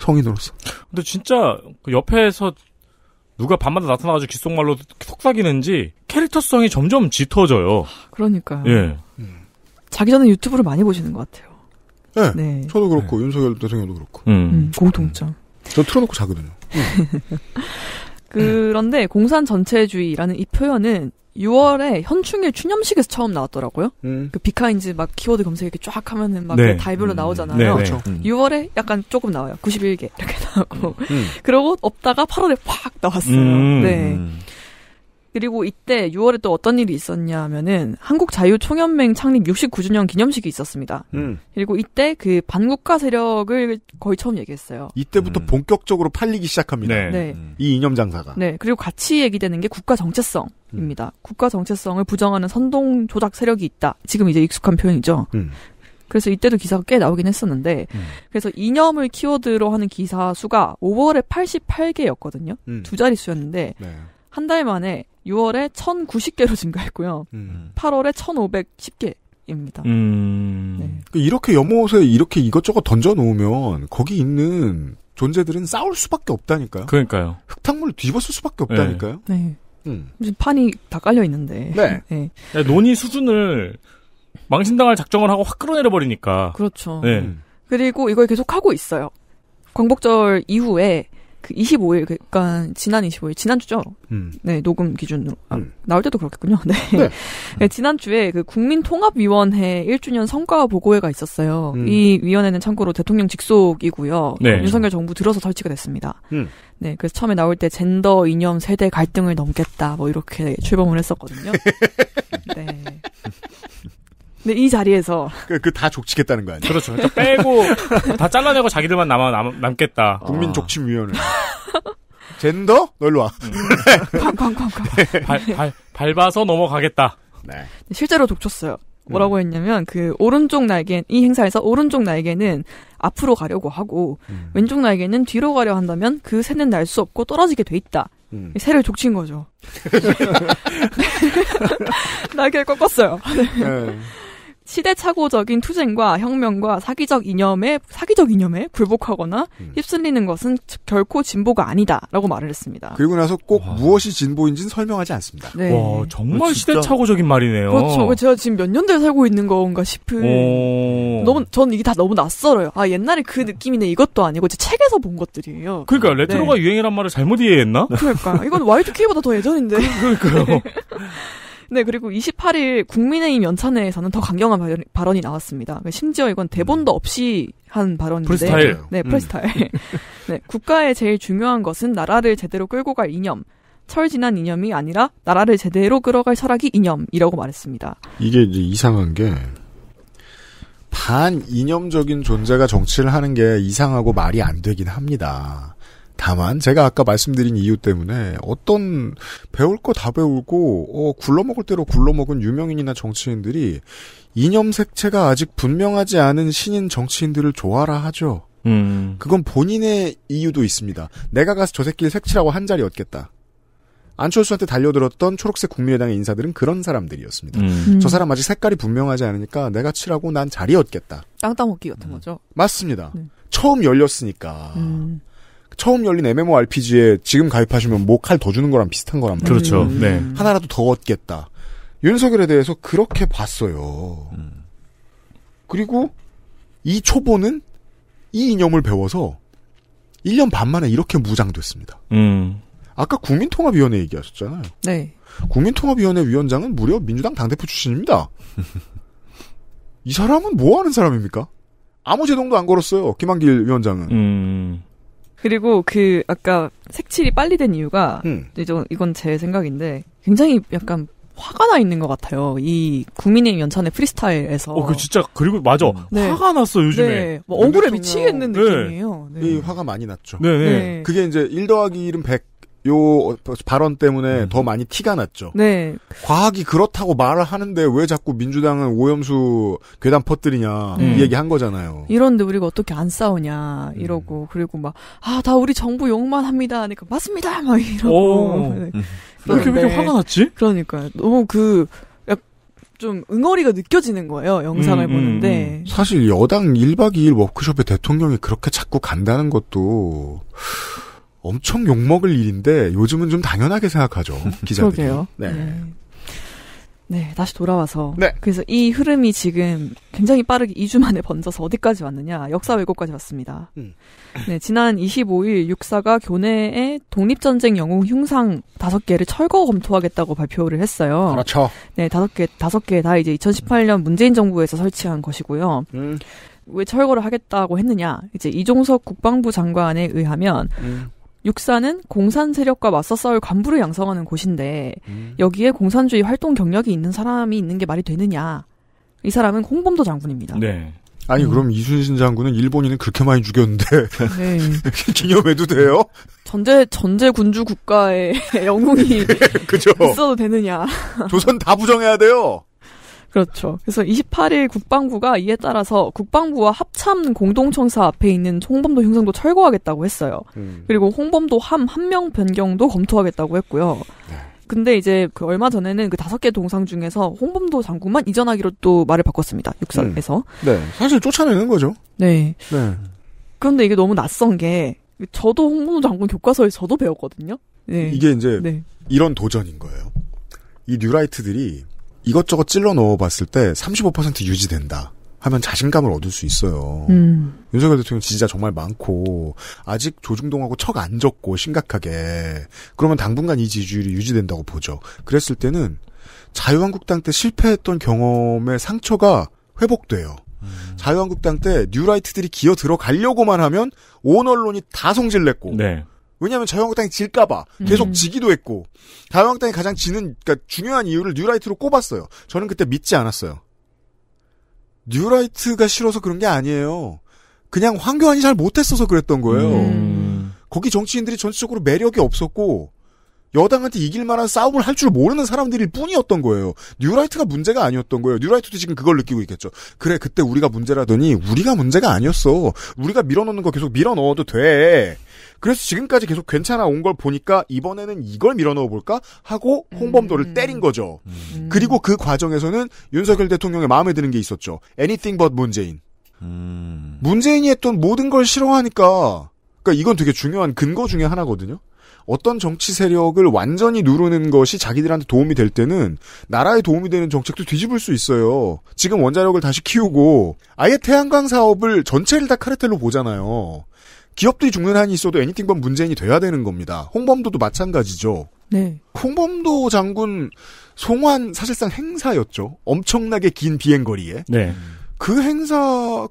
성인으로서. 근데 진짜 그 옆에서 누가 밤마다 나타나가지고 귓속말로 속삭이는지 캐릭터성이 점점 짙어져요. 아, 그러니까요. 예. 음. 자기 전에 유튜브를 많이 보시는 것 같아요. 네. 네. 저도 그렇고 네. 윤석열 대통령도 그렇고. 음. 음, 공통점. 음. 저 틀어놓고 자거든요. 음. 그런데 공산 전체주의라는 이 표현은 6월에 현충일 추념식에서 처음 나왔더라고요. 음. 그 비카인즈 막 키워드 검색 이렇게 쫙 하면은 막 네. 달별로 음. 나오잖아요. 네, 네. 그렇죠. 6월에 음. 약간 조금 나와요. 91개 이렇게 나오고. 음. 그러고 없다가 8월에 확 나왔어요. 네. 그리고 이때 6월에 또 어떤 일이 있었냐 면은 한국자유총연맹 창립 69주년 기념식이 있었습니다. 음. 그리고 이때 그 반국가 세력을 거의 처음 얘기했어요. 이때부터 음. 본격적으로 팔리기 시작합니다. 네. 네. 음. 이 이념 장사가. 네. 그리고 같이 얘기되는 게 국가 정체성입니다. 음. 국가 정체성을 부정하는 선동 조작 세력이 있다. 지금 이제 익숙한 표현이죠. 음. 그래서 이때도 기사가 꽤 나오긴 했었는데 음. 그래서 이념을 키워드로 하는 기사 수가 5월에 88개였거든요. 음. 두 자릿수였는데 네. 한 달 만에 6월에 1,090개로 증가했고요. 음. 8월에 1,510개. 입니다. 음... 네. 그 이렇게 연못에 이렇게 이것저것 던져 놓으면 거기 있는 존재들은 싸울 수밖에 없다니까요. 그러니까요. 흙탕물을 뒤집어쓸 수밖에 없다니까요. 네. 네. 음. 판이 다 깔려 있는데. 네. 네. 네. 논의 수준을 망신당할 작정을 하고 확 끌어내려 버리니까. 그렇죠. 네. 음. 그리고 이걸 계속 하고 있어요. 광복절 이후에 그 25일 그니까 지난 25일 지난주죠. 음. 네 녹음 기준으로 아, 음. 나올 때도 그렇겠군요. 네. 네. 네 지난주에 그 국민통합위원회 1주년 성과 보고회가 있었어요. 음. 이 위원회는 참고로 대통령 직속이고요. 네. 윤석열 정부 들어서 설치가 됐습니다. 음. 네 그래서 처음에 나올 때 젠더 이념 세대 갈등을 넘겠다 뭐 이렇게 출범을 했었거든요. 네. 근데 네, 이 자리에서 그다 그 족치겠다는 거 아니에요? 그렇죠. 다 빼고 다 잘라내고 자기들만 남아 남, 남겠다. 아. 국민 족침위원회. 젠더 널로 와. 광광광광. 음. 네. 발, 발, 밟아서 넘어가겠다. 네. 네 실제로 족쳤어요 뭐라고 음. 했냐면 그 오른쪽 날개 이 행사에서 오른쪽 날개는 앞으로 가려고 하고 음. 왼쪽 날개는 뒤로 가려 한다면 그 새는 날 수 없고 떨어지게 돼 있다. 음. 새를 족친 거죠. 날개를 꺾었어요. 네. 시대착오적인 투쟁과 혁명과 사기적 이념에 사기적 이념에 굴복하거나 음. 휩쓸리는 것은 결코 진보가 아니다라고 말을 했습니다. 그리고 나서 꼭 와. 무엇이 진보인지는 설명하지 않습니다. 네. 와 네. 정말 어, 시대착오적인 말이네요. 그렇죠. 제가 지금 몇 년대 살고 있는 건가 싶은 오. 너무 전 이게 다 너무 낯설어요. 아 옛날에 그 느낌이네 이것도 아니고 제 책에서 본 것들이에요. 그러니까 네. 레트로가 네. 유행이란 말을 잘못 이해했나? 그러니까 이건 Y2K보다 더 예전인데. 그, 그러니까요. 네. 네, 그리고 28일 국민의힘 연찬회에서는 더 강경한 발언, 발언이 나왔습니다. 그러니까 심지어 이건 대본도 음. 없이 한 발언인데. 프리스타일. 네, 음. 프리스타일. 음. 네, 국가의 제일 중요한 것은 나라를 제대로 끌고 갈 이념. 철 지난 이념이 아니라 나라를 제대로 끌어갈 철학이 이념이라고 말했습니다. 이게 이제 이상한 게 반이념적인 존재가 정치를 하는 게 이상하고 말이 안 되긴 합니다. 다만 제가 아까 말씀드린 이유 때문에 어떤 배울 거 다 배우고 어, 굴러먹을 대로 굴러먹은 유명인이나 정치인들이 이념 색채가 아직 분명하지 않은 신인 정치인들을 좋아라 하죠. 음. 그건 본인의 이유도 있습니다. 내가 가서 저 새끼를 색칠하고 한 자리 얻겠다. 안철수한테 달려들었던 초록색 국민의당의 인사들은 그런 사람들이었습니다. 음. 음. 저 사람 아직 색깔이 분명하지 않으니까 내가 칠하고 난 자리 얻겠다. 땅 따먹기 같은 음. 거죠. 맞습니다. 네. 처음 열렸으니까. 음. 처음 열린 MMORPG에 지금 가입하시면 뭐 칼 더 주는 거랑 비슷한 거란 말이에요. 그렇죠. 음. 네. 하나라도 더 얻겠다. 윤석열에 대해서 그렇게 봤어요. 음. 그리고 이 초보는 이 이념을 배워서 1년 반 만에 이렇게 무장됐습니다. 음. 아까 국민통합위원회 얘기하셨잖아요. 네. 국민통합위원회 위원장은 무려 민주당 당대표 출신입니다. 이 사람은 뭐 하는 사람입니까? 아무 제동도 안 걸었어요. 김한길 위원장은. 음. 그리고 그 아까 색칠이 빨리 된 이유가 음. 이건 제 생각인데 굉장히 약간 화가 나 있는 것 같아요. 이 국민의힘 연찬의 프리스타일에서. 어, 그 진짜 그리고 맞아. 음. 네. 화가 났어 요즘에. 네. 뭐 억울해 미치겠는 네. 느낌이에요. 네. 이 화가 많이 났죠. 네. 네. 네. 그게 이제 1 더하기 1은 100. 요 발언 때문에 음. 더 많이 티가 났죠. 네. 과학이 그렇다고 말을 하는데 왜 자꾸 민주당은 오염수 괴담 퍼뜨리냐 음. 이 얘기 한 거잖아요. 이런데 우리가 어떻게 안 싸우냐 음. 이러고 음. 그리고 막 아 다 우리 정부 욕만 합니다. 그러니까 맞습니다. 막 이러고. 네. 음. 그렇게 이렇게 화가 났지? 그러니까 너무 그. 좀 응어리가 느껴지는 거예요, 영상을 음, 보는데. 사실 여당 1박 2일 워크숍에 대통령이 그렇게 자꾸 간다는 것도 엄청 욕먹을 일인데 요즘은 좀 당연하게 생각하죠. 기자들이. 요 네. 네. 네. 다시 돌아와서. 네. 그래서 이 흐름이 지금 굉장히 빠르게 2주 만에 번져서 어디까지 왔느냐. 역사 왜곡까지 왔습니다. 음. 네, 지난 25일 육사가 교내에 독립전쟁 영웅 흉상 5개를 철거 검토하겠다고 발표를 했어요. 그렇죠. 네, 5개, 5개 다 이제 2018년 문재인 정부에서 설치한 것이고요. 음. 왜 철거를 하겠다고 했느냐. 이제 이종석 국방부 장관에 의하면 음. 육사는 공산 세력과 맞서 싸울 간부를 양성하는 곳인데 음. 여기에 공산주의 활동 경력이 있는 사람이 있는 게 말이 되느냐? 이 사람은 홍범도 장군입니다. 네. 아니 음. 그럼 이순신 장군은 일본인은 그렇게 많이 죽였는데 네. 기념해도 돼요? 전제 전제 군주 국가의 영웅이 그죠? 있어도 되느냐? 조선 다 부정해야 돼요. 그렇죠. 그래서 28일 국방부가 이에 따라서 국방부와 합참 공동청사 앞에 있는 홍범도 형상도 철거하겠다고 했어요. 음. 그리고 홍범도 함 한 명 변경도 검토하겠다고 했고요. 네. 근데 이제 그 얼마 전에는 그 다섯 개 동상 중에서 홍범도 장군만 이전하기로 또 말을 바꿨습니다. 육설에서. 음. 네. 사실 쫓아내는 거죠. 네. 네. 그런데 이게 너무 낯선 게 저도 홍범도 장군 교과서에 저도 배웠거든요. 네. 이게 이제 네. 이런 도전인 거예요. 이 뉴라이트들이 이것저것 찔러 넣어봤을 때 35% 유지된다. 하면 자신감을 얻을 수 있어요. 음. 윤석열 대통령 지지자 정말 많고 아직 조중동하고 척안 졌고 심각하게 그러면 당분간 이 지지율이 유지된다고 보죠. 그랬을 때는 자유한국당 때 실패했던 경험의 상처가 회복돼요. 음. 자유한국당 때 뉴라이트들이 기어 들어가려고만 하면 온 언론이 다 성질냈고 네. 왜냐하면 자유한국당이 질까봐 계속 음. 지기도 했고 자유한국당이 가장 지는 그러니까 중요한 이유를 뉴라이트로 꼽았어요. 저는 그때 믿지 않았어요. 뉴라이트가 싫어서 그런 게 아니에요. 그냥 황교안이 잘 못했어서 그랬던 거예요. 음. 거기 정치인들이 전체적으로 매력이 없었고 여당한테 이길 만한 싸움을 할 줄 모르는 사람들일 뿐이었던 거예요. 뉴라이트가 문제가 아니었던 거예요. 뉴라이트도 지금 그걸 느끼고 있겠죠. 그래, 그때 우리가 문제라더니 우리가 문제가 아니었어. 우리가 밀어넣는 거 계속 밀어넣어도 돼. 그래서 지금까지 계속 괜찮아 온 걸 보니까 이번에는 이걸 밀어넣어 볼까 하고 홍범도를 음. 때린 거죠. 음. 그리고 그 과정에서는 윤석열 대통령의 마음에 드는 게 있었죠. Anything but 문재인. 음. 문재인이 했던 모든 걸 싫어하니까 그러니까 이건 되게 중요한 근거 중에 하나거든요. 어떤 정치 세력을 완전히 누르는 것이 자기들한테 도움이 될 때는 나라에 도움이 되는 정책도 뒤집을 수 있어요. 지금 원자력을 다시 키우고 아예 태양광 사업을 전체를 다 카르텔로 보잖아요. 기업들이 죽는 한이 있어도 애니띵범 문재인이 돼야 되는 겁니다. 홍범도도 마찬가지죠. 네. 홍범도 장군 송환 사실상 행사였죠. 엄청나게 긴 비행거리에. 네. 그 행사가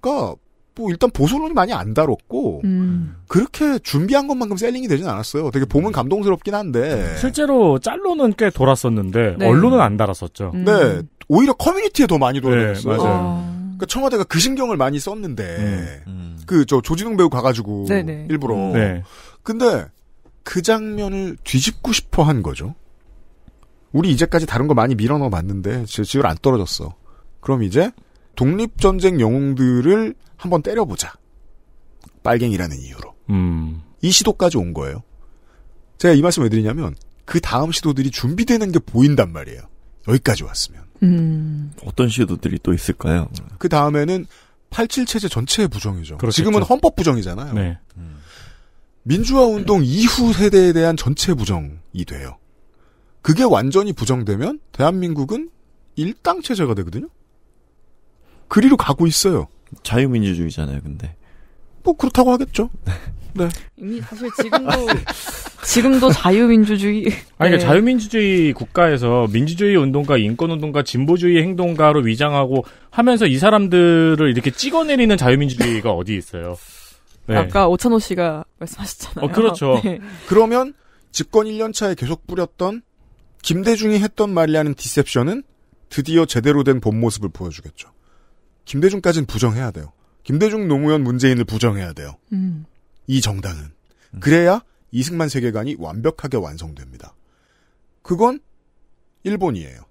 뭐 일단 보수론이 많이 안 다뤘고 음. 그렇게 준비한 것만큼 셀링이 되진 않았어요. 되게 보면 감동스럽긴 한데 실제로 짤로는 꽤 돌았었는데 네. 언론은 안 달았었죠. 음. 네, 오히려 커뮤니티에 더 많이 돌아다녔어요. 네, 맞아요. 어. 그러니까 청와대가 그 신경을 많이 썼는데 음. 음. 그저 조진웅 배우 가가지고 네네. 일부러 음. 네. 근데 그 장면을 뒤집고 싶어 한 거죠. 우리 이제까지 다른 거 많이 밀어넣어 봤는데 지율 안 떨어졌어. 그럼 이제 독립 전쟁 영웅들을 한번 때려보자. 빨갱이라는 이유로. 음. 이 시도까지 온 거예요. 제가 이 말씀 왜 드리냐면 그 다음 시도들이 준비되는 게 보인단 말이에요. 여기까지 왔으면. 음. 어떤 시도들이 또 있을까요? 그 다음에는 87 체제 전체의 부정이죠. 그렇겠죠. 지금은 헌법 부정이잖아요. 네. 음. 민주화 운동 이후 세대에 대한 전체 부정이 돼요. 그게 완전히 부정되면 대한민국은 일당 체제가 되거든요. 그리로 가고 있어요. 자유민주주의잖아요, 근데. 뭐 그렇다고 하겠죠. 네. 이미 사실 지금도 지금도 자유민주주의. 아니 그러니까 네. 자유민주주의 국가에서 민주주의 운동가, 인권 운동가, 진보주의 행동가로 위장하고 하면서 이 사람들을 이렇게 찍어내리는 자유민주주의가 어디 있어요? 네. 아까 오찬호 씨가 말씀하셨잖아요. 어, 그렇죠. 네. 그러면 집권 1년 차에 계속 뿌렸던 김대중이 했던 말이라는 디셉션은 드디어 제대로 된 본 모습을 보여주겠죠. 김대중까지는 부정해야 돼요. 김대중 노무현 문재인을 부정해야 돼요. 음. 이 정당은. 그래야 이승만 세계관이 완벽하게 완성됩니다. 그건 일본이에요.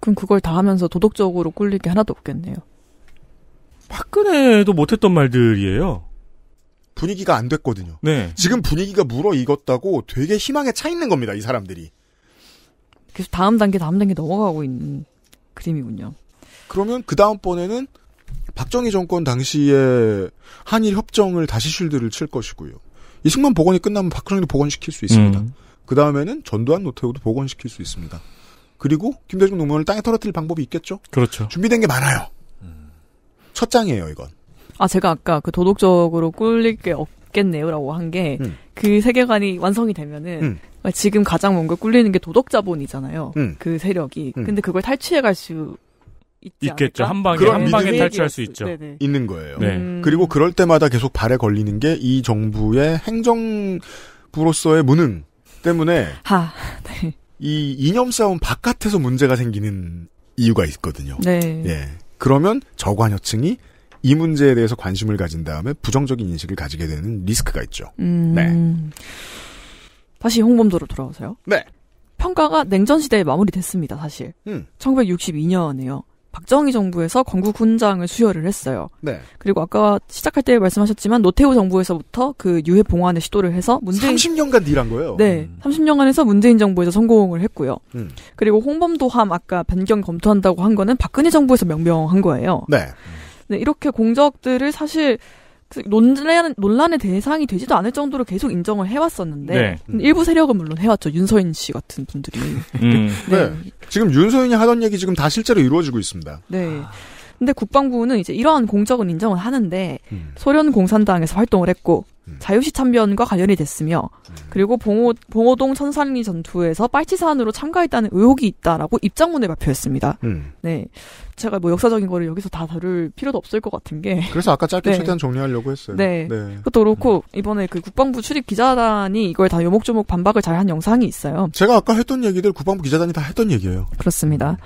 그럼 그걸 다 하면서 도덕적으로 꿀릴 게 하나도 없겠네요. 박근혜도 못했던 말들이에요. 분위기가 안 됐거든요. 네. 지금 분위기가 물어익었다고 되게 희망에 차 있는 겁니다, 이 사람들이. 계속 다음 단계, 다음 단계 넘어가고 있는 그림이군요. 그러면 그 다음번에는 박정희 정권 당시에 한일 협정을 다시 쉴드를 칠 것이고요. 이승만 복원이 끝나면 박근혜도 복원시킬 수 있습니다. 음. 그 다음에는 전두환 노태우도 복원시킬 수 있습니다. 그리고 김대중 노무현을 땅에 떨어뜨릴 방법이 있겠죠? 그렇죠. 준비된 게 많아요. 음. 첫 장이에요, 이건. 아, 제가 아까 그 도덕적으로 꿀릴 게 없겠네요라고 한 게그 음. 그 세계관이 완성이 되면은 지금 음. 가장 뭔가 꿀리는 게 도덕 자본이잖아요. 음. 그 세력이. 음. 근데 그걸 탈취해 갈수 있지 있겠죠. 않을까? 한 방에 한 방에 탈출할 수 있죠. 네네. 있는 거예요. 네. 음... 그리고 그럴 때마다 계속 발에 걸리는 게 이 정부의 행정부로서의 무능 때문에 하, 네. 이 이념 싸움 바깥에서 문제가 생기는 이유가 있거든요. 네. 예. 그러면 저관여층이 이 문제에 대해서 관심을 가진 다음에 부정적인 인식을 가지게 되는 리스크가 있죠. 음... 네. 다시 홍범도로 돌아오세요. 네. 평가가 냉전 시대에 마무리됐습니다, 사실. 음. 1962년에요. 박정희 정부에서 건국 훈장을 수여를 했어요. 네. 그리고 아까 시작할 때 말씀하셨지만 노태우 정부에서부터 그 유해 봉환의 시도를 해서 문재인 30년간 일한 거예요. 네. 음. 30년간에서 문재인 정부에서 성공을 했고요. 음. 그리고 홍범도함 아까 변경 검토한다고 한 거는 박근혜 정부에서 명명한 거예요. 네. 네, 이렇게 공적들을 사실 그 논란, 논란의 대상이 되지도 않을 정도로 계속 인정을 해왔었는데 네. 음, 일부 세력은 물론 해왔죠 윤서인 씨 같은 분들이 음. 네. 네. 지금 윤서인이 하던 얘기 지금 다 실제로 이루어지고 있습니다. 네. 아... 근데 국방부는 이제 이러한 공적은 인정을 하는데 음. 소련 공산당에서 활동을 했고 음. 자유시 참변과 관련이 됐으며 음. 그리고 봉오 봉호동 천산리 전투에서 빨치산으로 참가했다는 의혹이 있다라고 입장문을 발표했습니다. 음. 네, 제가 뭐 역사적인 거를 여기서 다 다룰 필요도 없을 것 같은 게 그래서 아까 짧게 네. 최대한 정리하려고 했어요. 네, 네. 그것도 그렇고 음. 이번에 그 국방부 출입 기자단이 이걸 다 요목조목 반박을 잘 한 영상이 있어요. 제가 아까 했던 얘기들 국방부 기자단이 다 했던 얘기예요. 그렇습니다. 음.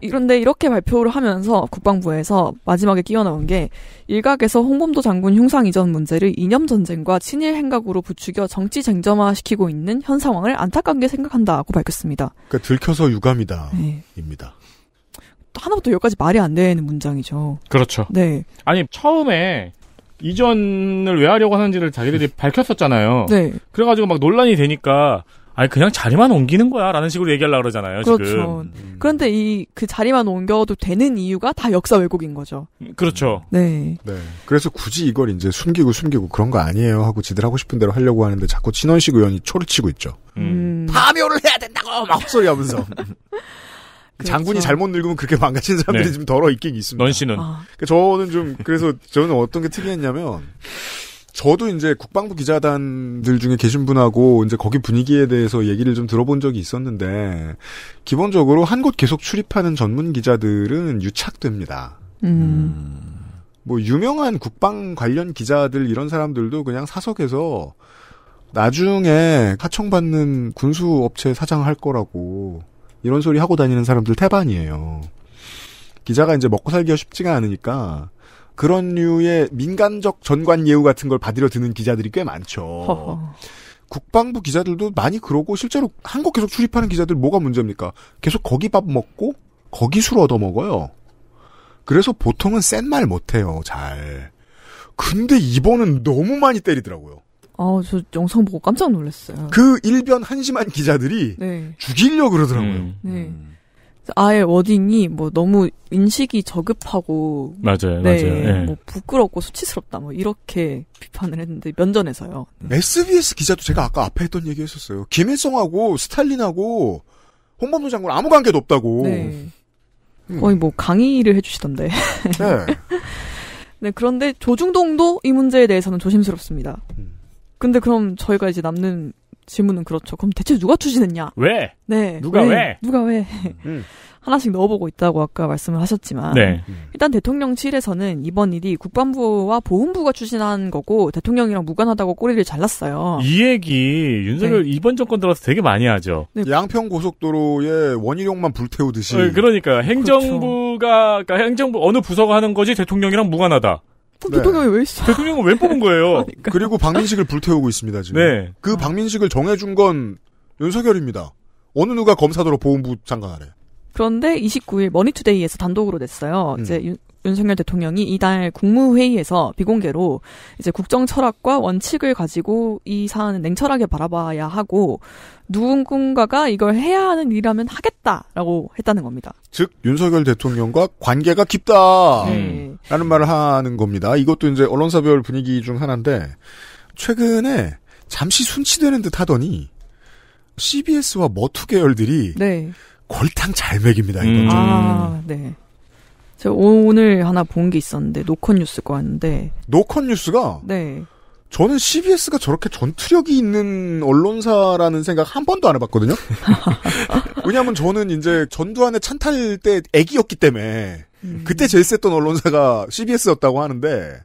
그런데 이렇게 발표를 하면서 국방부에서 마지막에 끼어나온 게 일각에서 홍범도 장군 흉상 이전 문제를 이념 전쟁과 친일 행각으로 부추겨 정치 쟁점화시키고 있는 현 상황을 안타깝게 생각한다고 밝혔습니다. 그러니까 들켜서 유감이다입니다. 네. 하나부터 여기까지 말이 안 되는 문장이죠. 그렇죠. 네. 아니 처음에 이전을 왜 하려고 하는지를 자기들이 밝혔었잖아요. 네. 그래가지고 막 논란이 되니까 아니 그냥 자리만 옮기는 거야라는 식으로 얘기하려 그러잖아요. 그렇죠. 지금. 음. 그런데 이 그 자리만 옮겨도 되는 이유가 다 역사 왜곡인 거죠. 음, 그렇죠. 네. 네. 그래서 굳이 이걸 이제 숨기고 숨기고 그런 거 아니에요 하고 지들 하고 싶은 대로 하려고 하는데 자꾸 친원식 의원이 초를 치고 있죠. 음. 음. 파묘를 해야 된다고 막 소리하면서. 그렇죠. 장군이 잘못 늙으면 그렇게 망가진 사람들이 네. 좀 덜어 있긴 있습니다. 넌 씨는? 아. 그러니까 저는 좀 그래서 저는 어떤 게 특이했냐면 저도 이제 국방부 기자단들 중에 계신 분하고 이제 거기 분위기에 대해서 얘기를 좀 들어본 적이 있었는데 기본적으로 한 곳 계속 출입하는 전문 기자들은 유착됩니다. 음. 뭐 유명한 국방 관련 기자들 이런 사람들도 그냥 사석에서 나중에 하청받는 군수 업체 사장 할 거라고 이런 소리 하고 다니는 사람들 태반이에요. 기자가 이제 먹고 살기가 쉽지가 않으니까 그런 류의 민간적 전관 예우 같은 걸 받으려 드는 기자들이 꽤 많죠. 허허. 국방부 기자들도 많이 그러고 실제로 한국 계속 출입하는 기자들 뭐가 문제입니까? 계속 거기 밥 먹고 거기 술 얻어 먹어요. 그래서 보통은 센 말 못해요. 잘. 근데 이번은 너무 많이 때리더라고요. 아, 저 영상 보고 깜짝 놀랐어요. 그 일변 한심한 기자들이 네. 죽이려 그러더라고요. 네. 음. 네. 아예 워딩이 뭐 너무 인식이 저급하고 맞아요, 네, 맞아요. 예. 뭐 부끄럽고 수치스럽다 뭐 이렇게 비판을 했는데 면전에서요. SBS 음. 기자도 제가 아까 앞에 했던 얘기했었어요. 김일성하고 스탈린하고 홍범도 장군 아무 관계도 없다고. 네. 음. 거의 뭐 강의를 해주시던데. 네. 네 그런데 조중동도 이 문제에 대해서는 조심스럽습니다. 음. 근데 그럼 저희가 이제 남는 질문은 그렇죠. 그럼 대체 누가 추진했냐? 왜? 네. 누가 왜? 왜? 누가 왜? 음. 하나씩 넣어보고 있다고 아까 말씀을 하셨지만 네. 일단 대통령실에서는 이번 일이 국방부와 보훈부가 추진한 거고 대통령이랑 무관하다고 꼬리를 잘랐어요. 이 얘기 윤석열 네. 이번 정권 들어서 되게 많이 하죠. 네. 양평 고속도로에 원희룡만 불태우듯이. 그러니까 행정부가 그렇죠. 그러니까 행정부 어느 부서가 하는 거지 대통령이랑 무관하다. 그럼 어, 네. 대통령이 왜 있어? 대통령은 왜 뽑은 거예요? 그러니까. 그리고 박민식을 불태우고 있습니다, 지금. 네. 그 박민식을 정해준 건 윤석열입니다. 어느 누가 검사도로 보훈부 장관 아래. 그런데 29일 머니투데이에서 단독으로 냈어요. 음. 이제 윤석열 대통령이 이달 국무회의에서 비공개로 이제 국정 철학과 원칙을 가지고 이사안을 냉철하게 바라봐야 하고 누군가가 이걸 해야 하는 일이라면 하겠다라고 했다는 겁니다. 즉 윤석열 대통령과 관계가 깊다라는 네. 말을 하는 겁니다. 이것도 이제 언론사별 분위기 중 하나인데 최근에 잠시 순치되는 듯 하더니 CBS와 머투 계열들이 네. 골탕 잘 먹입니다 이번 음. 아, 네. 제가 오늘 하나 본 게 있었는데 노컷 뉴스 거였는데 노컷 뉴스가 네. 저는 CBS가 저렇게 전투력이 있는 언론사라는 생각 한 번도 안 해봤거든요. 왜냐하면 저는 이제 전두환의 찬탈 때 애기였기 때문에 음. 그때 제일 셌던 언론사가 CBS였다고 하는데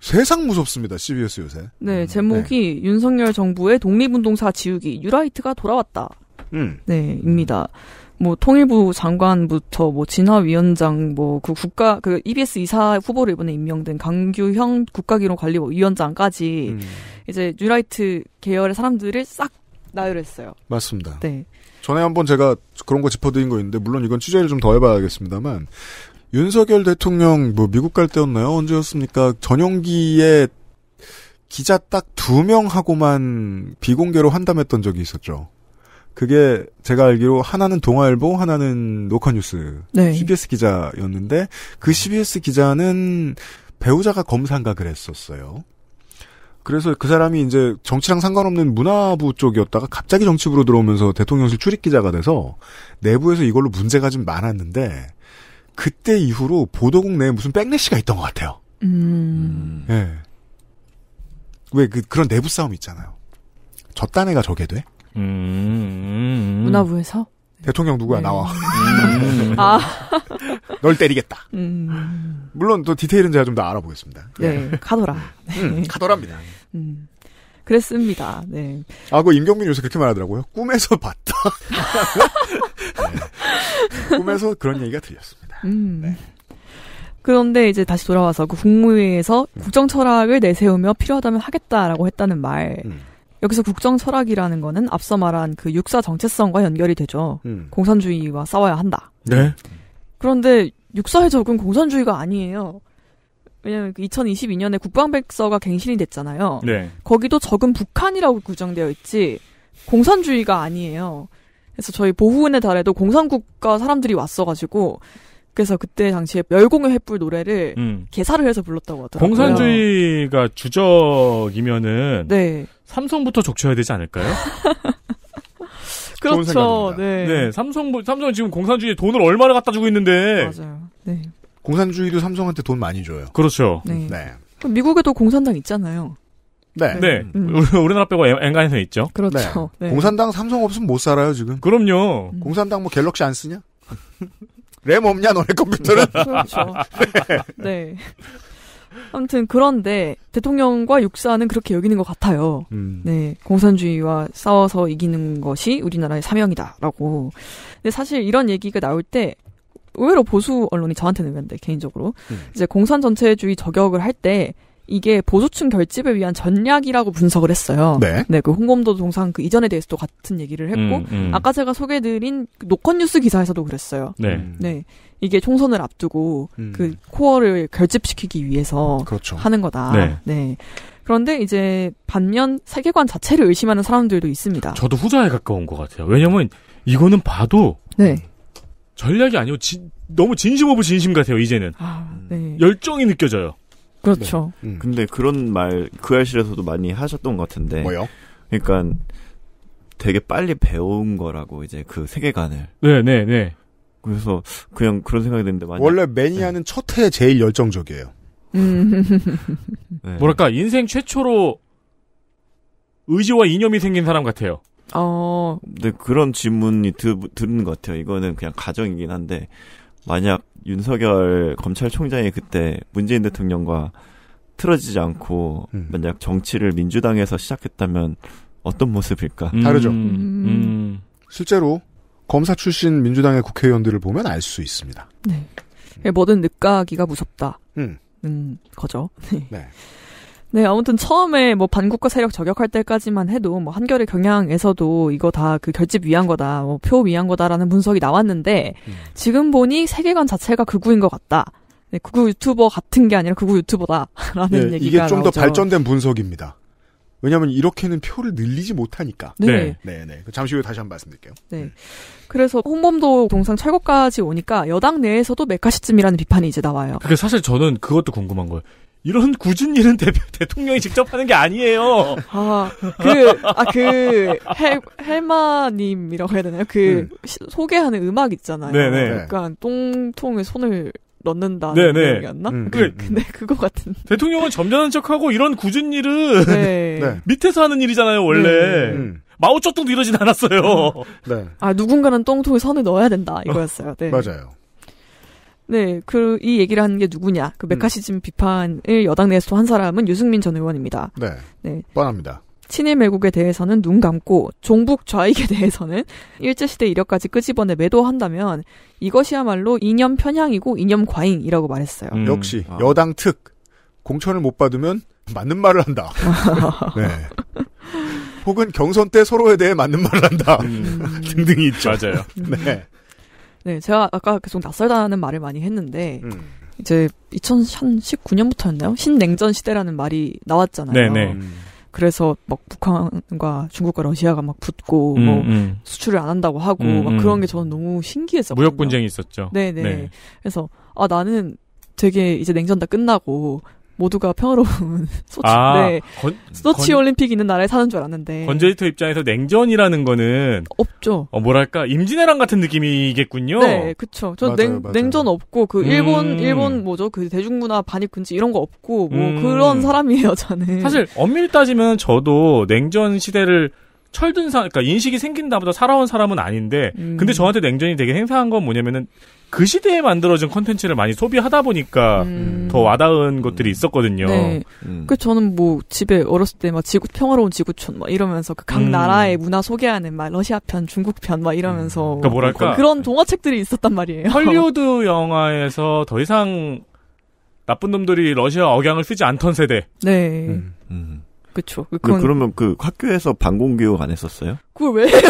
세상 무섭습니다 CBS 요새. 네 음, 제목이 네. 윤석열 정부의 독립운동사 지우기 유라이트가 돌아왔다. 음. 네입니다. 음. 뭐 통일부 장관부터 뭐 진화위원장 뭐그 국가 그 EBS 이사 후보로 이번에 임명된 강규형 국가기록관리위원장까지 음. 이제 뉴라이트 계열의 사람들을 싹 나열했어요. 맞습니다. 네. 전에 한번 제가 그런 거 짚어드린 거 있는데 물론 이건 취재를 좀 더 해봐야겠습니다만 윤석열 대통령 뭐 미국 갈 때였나요 언제였습니까 전용기에 기자 딱 두 명하고만 비공개로 환담했던 적이 있었죠. 그게 제가 알기로 하나는 동아일보, 하나는 녹화뉴스 네. CBS 기자였는데 그 CBS 기자는 배우자가 검사인가 그랬었어요. 그래서 그 사람이 이제 정치랑 상관없는 문화부 쪽이었다가 갑자기 정치부로 들어오면서 대통령실 출입 기자가 돼서 내부에서 이걸로 문제가 좀 많았는데 그때 이후로 보도국 내에 무슨 백래시가 있던 것 같아요. 음. 예. 왜그 그런 내부 싸움 있잖아요. 저 딴애가 저게 돼? 음. 문화부에서 대통령 누구야 네. 나와. 음. 아. 널 때리겠다. 음. 물론 또 디테일은 제가 좀 더 알아보겠습니다. 네, 예. 가더라 음, 음, 네. 카더랍니다. 음. 그랬습니다. 네. 아, 그 임경민 요새 그렇게 말하더라고요. 꿈에서 봤다. 네. 꿈에서 그런 얘기가 들렸습니다. 음. 네. 그런데 이제 다시 돌아와서 그 국무회의에서 국정 철학을 내세우며 필요하다면 하겠다라고 했다는 말. 여기서 국정 철학이라는 거는 앞서 말한 그 육사 정체성과 연결이 되죠. 음. 공산주의와 싸워야 한다. 네. 그런데 육사의 적은 공산주의가 아니에요. 왜냐면 하 그 2022년에 국방백서가 갱신이 됐잖아요. 네. 거기도 적은 북한이라고 규정되어 있지 공산주의가 아니에요. 그래서 저희 보훈의 달에도 공산국가 사람들이 왔어가지고 그래서 그때 당시에 열공의 횃불 노래를 음. 개사를 해서 불렀다고 하더라고요. 공산주의가 주적이면은 네. 삼성부터 족쳐야 되지 않을까요? 그렇죠. 네. 네. 삼성 삼성 지금 공산주의에 돈을 얼마나 갖다 주고 있는데. 맞아요. 네. 공산주의도 삼성한테 돈 많이 줘요. 그렇죠. 네. 네. 미국에도 공산당 있잖아요. 네. 네. 네. 음. 우리나라 빼고 엔간에서 있죠. 그렇죠. 네. 네. 공산당 삼성 없으면 못 살아요, 지금. 그럼요. 음. 공산당 뭐 갤럭시 안 쓰냐? 램 없냐 너네 컴퓨터는? 그렇죠. 그렇죠. 네. 아무튼 그런데 대통령과 육사는 그렇게 여기는 것 같아요. 음. 네, 공산주의와 싸워서 이기는 것이 우리나라의 사명이다라고. 근데 사실 이런 얘기가 나올 때 의외로 보수 언론이 저한테는 그런데 개인적으로 음. 이제 공산 전체주의 저격을 할때 이게 보수층 결집을 위한 전략이라고 분석을 했어요. 네. 네, 그 홍범도 동상 그 이전에 대해서도 같은 얘기를 했고, 음, 음. 아까 제가 소개해드린 그 노컷뉴스 기사에서도 그랬어요. 네. 음. 네. 이게 총선을 앞두고 음. 그 코어를 결집시키기 위해서 그렇죠. 하는 거다. 네. 네. 그런데 이제 반면 세계관 자체를 의심하는 사람들도 있습니다. 저도 후자에 가까운 것 같아요. 왜냐면 이거는 봐도 네. 음. 전략이 아니고 지, 너무 진심 오브 진심 같아요. 이제는 아, 네. 열정이 느껴져요. 그렇죠. 네. 음. 근데 그런 말그 알실에서도 많이 하셨던 것 같은데. 뭐요? 그러니까 되게 빨리 배운 거라고 이제 그 세계관을. 네, 네, 네. 그래서 그냥 그런 생각이 드는데 많이 원래 매니아는 네. 첫 해에 제일 열정적이에요. 음. 네. 뭐랄까 인생 최초로 의지와 이념이 생긴 사람 같아요. 어. 근데 그런 질문이 드, 들은 것 같아요. 이거는 그냥 가정이긴 한데 만약 윤석열 검찰총장이 그때 문재인 대통령과 틀어지지 않고 음. 만약 정치를 민주당에서 시작했다면 어떤 모습일까? 음. 다르죠. 음. 실제로 검사 출신 민주당의 국회의원들을 보면 알 수 있습니다. 네. 네 뭐든 늦가기가 무섭다. 음. 음 거죠. 네. 네. 네, 아무튼 처음에 뭐 반국가 세력 저격할 때까지만 해도 뭐 한겨레 경향에서도 이거 다 그 결집 위한 거다, 뭐 표 위한 거다라는 분석이 나왔는데 음. 지금 보니 세계관 자체가 극우인 것 같다. 네, 극우 유튜버 같은 게 아니라 극우 유튜버다라는 네, 얘기가 이게 좀 더 발전된 분석입니다. 왜냐하면 이렇게는 표를 늘리지 못하니까. 네. 네, 네. 네. 그 잠시 후에 다시 한 번 말씀드릴게요. 네. 그래서 홍범도 동상 철거까지 오니까 여당 내에서도 메카시즘이라는 비판이 이제 나와요. 그게 사실 저는 그것도 궁금한 거예요. 이런 굳은 일은 대, 통령이 직접 하는 게 아니에요. 아, 그, 아, 그, 헬, 헬마님이라고 해야 되나요? 그, 음. 시, 소개하는 음악 있잖아요. 네네. 네. 그러니까 똥통에 손을 넣는다. 네네. 얘기였나? 음, 그, 음, 음, 근데 그거 같은. 데 대통령은 점잖은 척하고 이런 굳은 일은 네. 네. 밑에서 하는 일이잖아요, 원래. 네. 음. 마오쩌뚱도 이러진 않았어요. 음. 네. 아, 누군가는 똥통에 손을 넣어야 된다. 어. 이거였어요. 네. 맞아요. 네, 그 이 얘기를 하는 게 누구냐? 그 음. 메카시즘 음. 비판을 여당 내에서 한 사람은 유승민 전 의원입니다. 네, 네, 뻔합니다. 친일 매국에 대해서는 눈 감고 종북 좌익에 대해서는 일제시대 이력까지 끄집어내 매도한다면 이것이야말로 이념 편향이고 이념 과잉이라고 말했어요. 음. 역시 아. 여당 특 공천을 못 받으면 맞는 말을 한다. 네. 혹은 경선 때 서로에 대해 맞는 말을 한다. 음. 등등이 있죠. 맞아요. 네. 네, 제가 아까 계속 낯설다는 말을 많이 했는데 음. 이제 2019년부터였나요? 신냉전 시대라는 말이 나왔잖아요. 네네. 네. 음. 그래서 막 북한과 중국과 러시아가 막 붙고 음, 뭐 음. 수출을 안 한다고 하고 음, 막 음. 그런 게 저는 너무 신기했었요 무역 분쟁이 있었죠. 네네. 네. 네. 그래서 아 나는 되게 이제 냉전 다 끝나고 모두가 평화로운 소치, 인데 아, 네. 건, 소치 올림픽 있는 나라에 사는 줄 알았는데. 건제이터 입장에서 냉전이라는 거는 없죠. 어, 뭐랄까 임진왜란 같은 느낌이겠군요. 네, 그쵸. 전 맞아요, 냉, 맞아요. 냉전 없고 그 음. 일본 음. 일본 뭐죠 그 대중문화 반입금지 이런 거 없고 뭐 음. 그런 사람이에요 저는. 사실 엄밀히 따지면 저도 냉전 시대를 철든 사, 그러니까 인식이 생긴 다보다 살아온 사람은 아닌데, 음. 근데 저한테 냉전이 되게 행사한 건 뭐냐면은 그 시대에 만들어진 컨텐츠를 많이 소비하다 보니까 음. 더 와닿은 것들이 있었거든요. 네. 음. 그 저는 뭐 집에 어렸을 때 막 지구 평화로운 지구촌 막 이러면서 그각 음. 나라의 문화 소개하는 막 러시아 편, 중국 편 막 이러면서 음. 그러니까 뭐랄까 그런 동화책들이 있었단 말이에요. 헐리우드 영화에서 더 이상 나쁜 놈들이 러시아 억양을 쓰지 않던 세대. 네. 음. 음. 그쵸. 그건... 그러면 그 학교에서 반공 교육 안 했었어요? 그걸 왜 해요?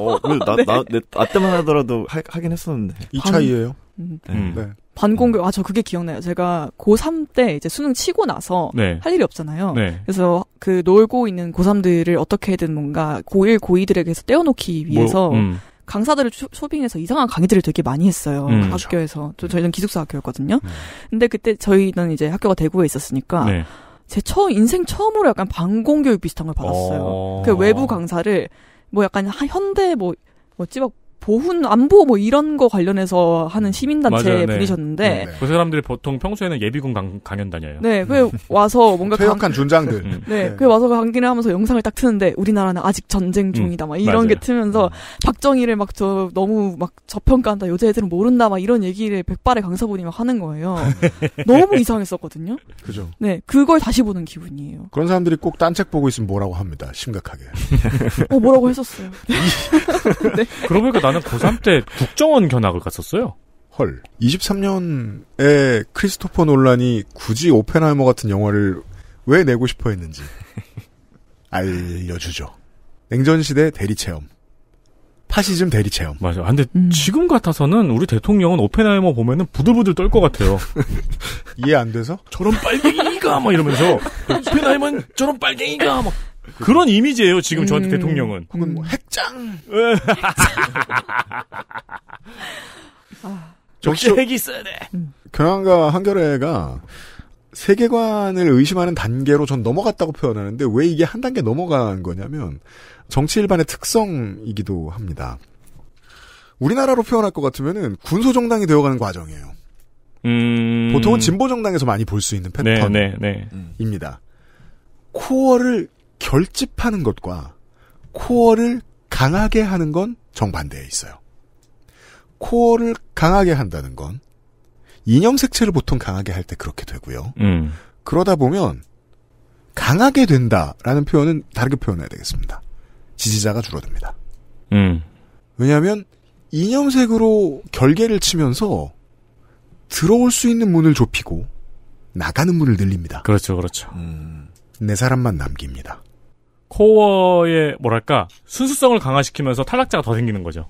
어, 나, 네. 나, 내, 나 때만 하더라도 하, 긴 했었는데. 2차이에요 음. 음. 네. 반공교 네. 음. 육아저 음. 그게 기억나요. 제가 고3 때 이제 수능 치고 나서 네. 할 일이 없잖아요. 네. 그래서 그 놀고 있는 고3들을 어떻게든 뭔가 고1 고2들에게서 떼어놓기 뭐, 위해서 뭐, 음. 강사들을 초, 빙해서 이상한 강의들을 되게 많이 했어요. 음, 학교에서. 저, 저희는 기숙사 학교였거든요. 음. 근데 그때 저희는 이제 학교가 대구에 있었으니까 네. 제 처음 인생 처음으로 약간 반공 교육 비슷한 걸 받았어요. 어... 그 외부 강사를 뭐 약간 현대 뭐 뭐지 막 보훈 안보 뭐 이런 거 관련해서 하는 시민단체 맞아요, 네. 분이셨는데 네, 네. 그 사람들이 보통 평소에는 예비군 강, 연 다녀요. 네, 그 와서 뭔가 퇴역한 강... 준장들. 음. 네, 네. 그 와서 강기를 하면서 영상을 딱 트는데 우리나라는 아직 전쟁 음, 중이다 음. 막 이런 맞아요. 게 트면서 음. 박정희를 막 저 너무 막 저평가한다 여자애들은 모른다 막 이런 얘기를 백발의 강사분이 막 하는 거예요. 너무 이상했었거든요. 그죠. 네, 그걸 다시 보는 기분이에요. 그런 사람들이 꼭 딴 책 보고 있으면 뭐라고 합니다. 심각하게. 어 뭐라고 했었어요. 네. 그러니까 나는 나는 고3 때 국정원 견학을 갔었어요. 헐. 23년에 크리스토퍼 논란이 굳이 오펜하이머 같은 영화를 왜 내고 싶어 했는지 알려주죠. 냉전시대 대리체험. 파시즘 대리체험. 맞아. 아, 근데 음. 지금 같아서는 우리 대통령은 오펜하이머 보면은 부들부들 떨 것 같아요. 이해 안 돼서? 저런 빨갱이가! 막 이러면서. 오펜하이머는 저런 빨갱이가! 막. 그러니까. 그런 이미지예요 지금 음... 저한테 대통령은. 혹은 뭐 음. 핵장. 아. 역시 핵이 있어야 돼. 음. 경향과 한겨레가 세계관을 의심하는 단계로 전 넘어갔다고 표현하는데 왜 이게 한 단계 넘어간 거냐면 정치 일반의 특성이기도 합니다. 우리나라로 표현할 것 같으면은 군소 정당이 되어가는 과정이에요. 음... 보통은 진보 정당에서 많이 볼 수 있는 패턴입니다. 네, 네, 네. 코어를 결집하는 것과 코어를 강하게 하는 건 정반대에 있어요. 코어를 강하게 한다는 건 인형 색채를 보통 강하게 할 때 그렇게 되고요. 음. 그러다 보면 강하게 된다라는 표현은 다르게 표현해야 되겠습니다. 지지자가 줄어듭니다. 음. 왜냐하면 이념색으로 결계를 치면서 들어올 수 있는 문을 좁히고 나가는 문을 늘립니다. 그렇죠, 그렇죠. 음, 내 사람만 남깁니다. 코어의 뭐랄까 순수성을 강화시키면서 탈락자가 더 생기는 거죠.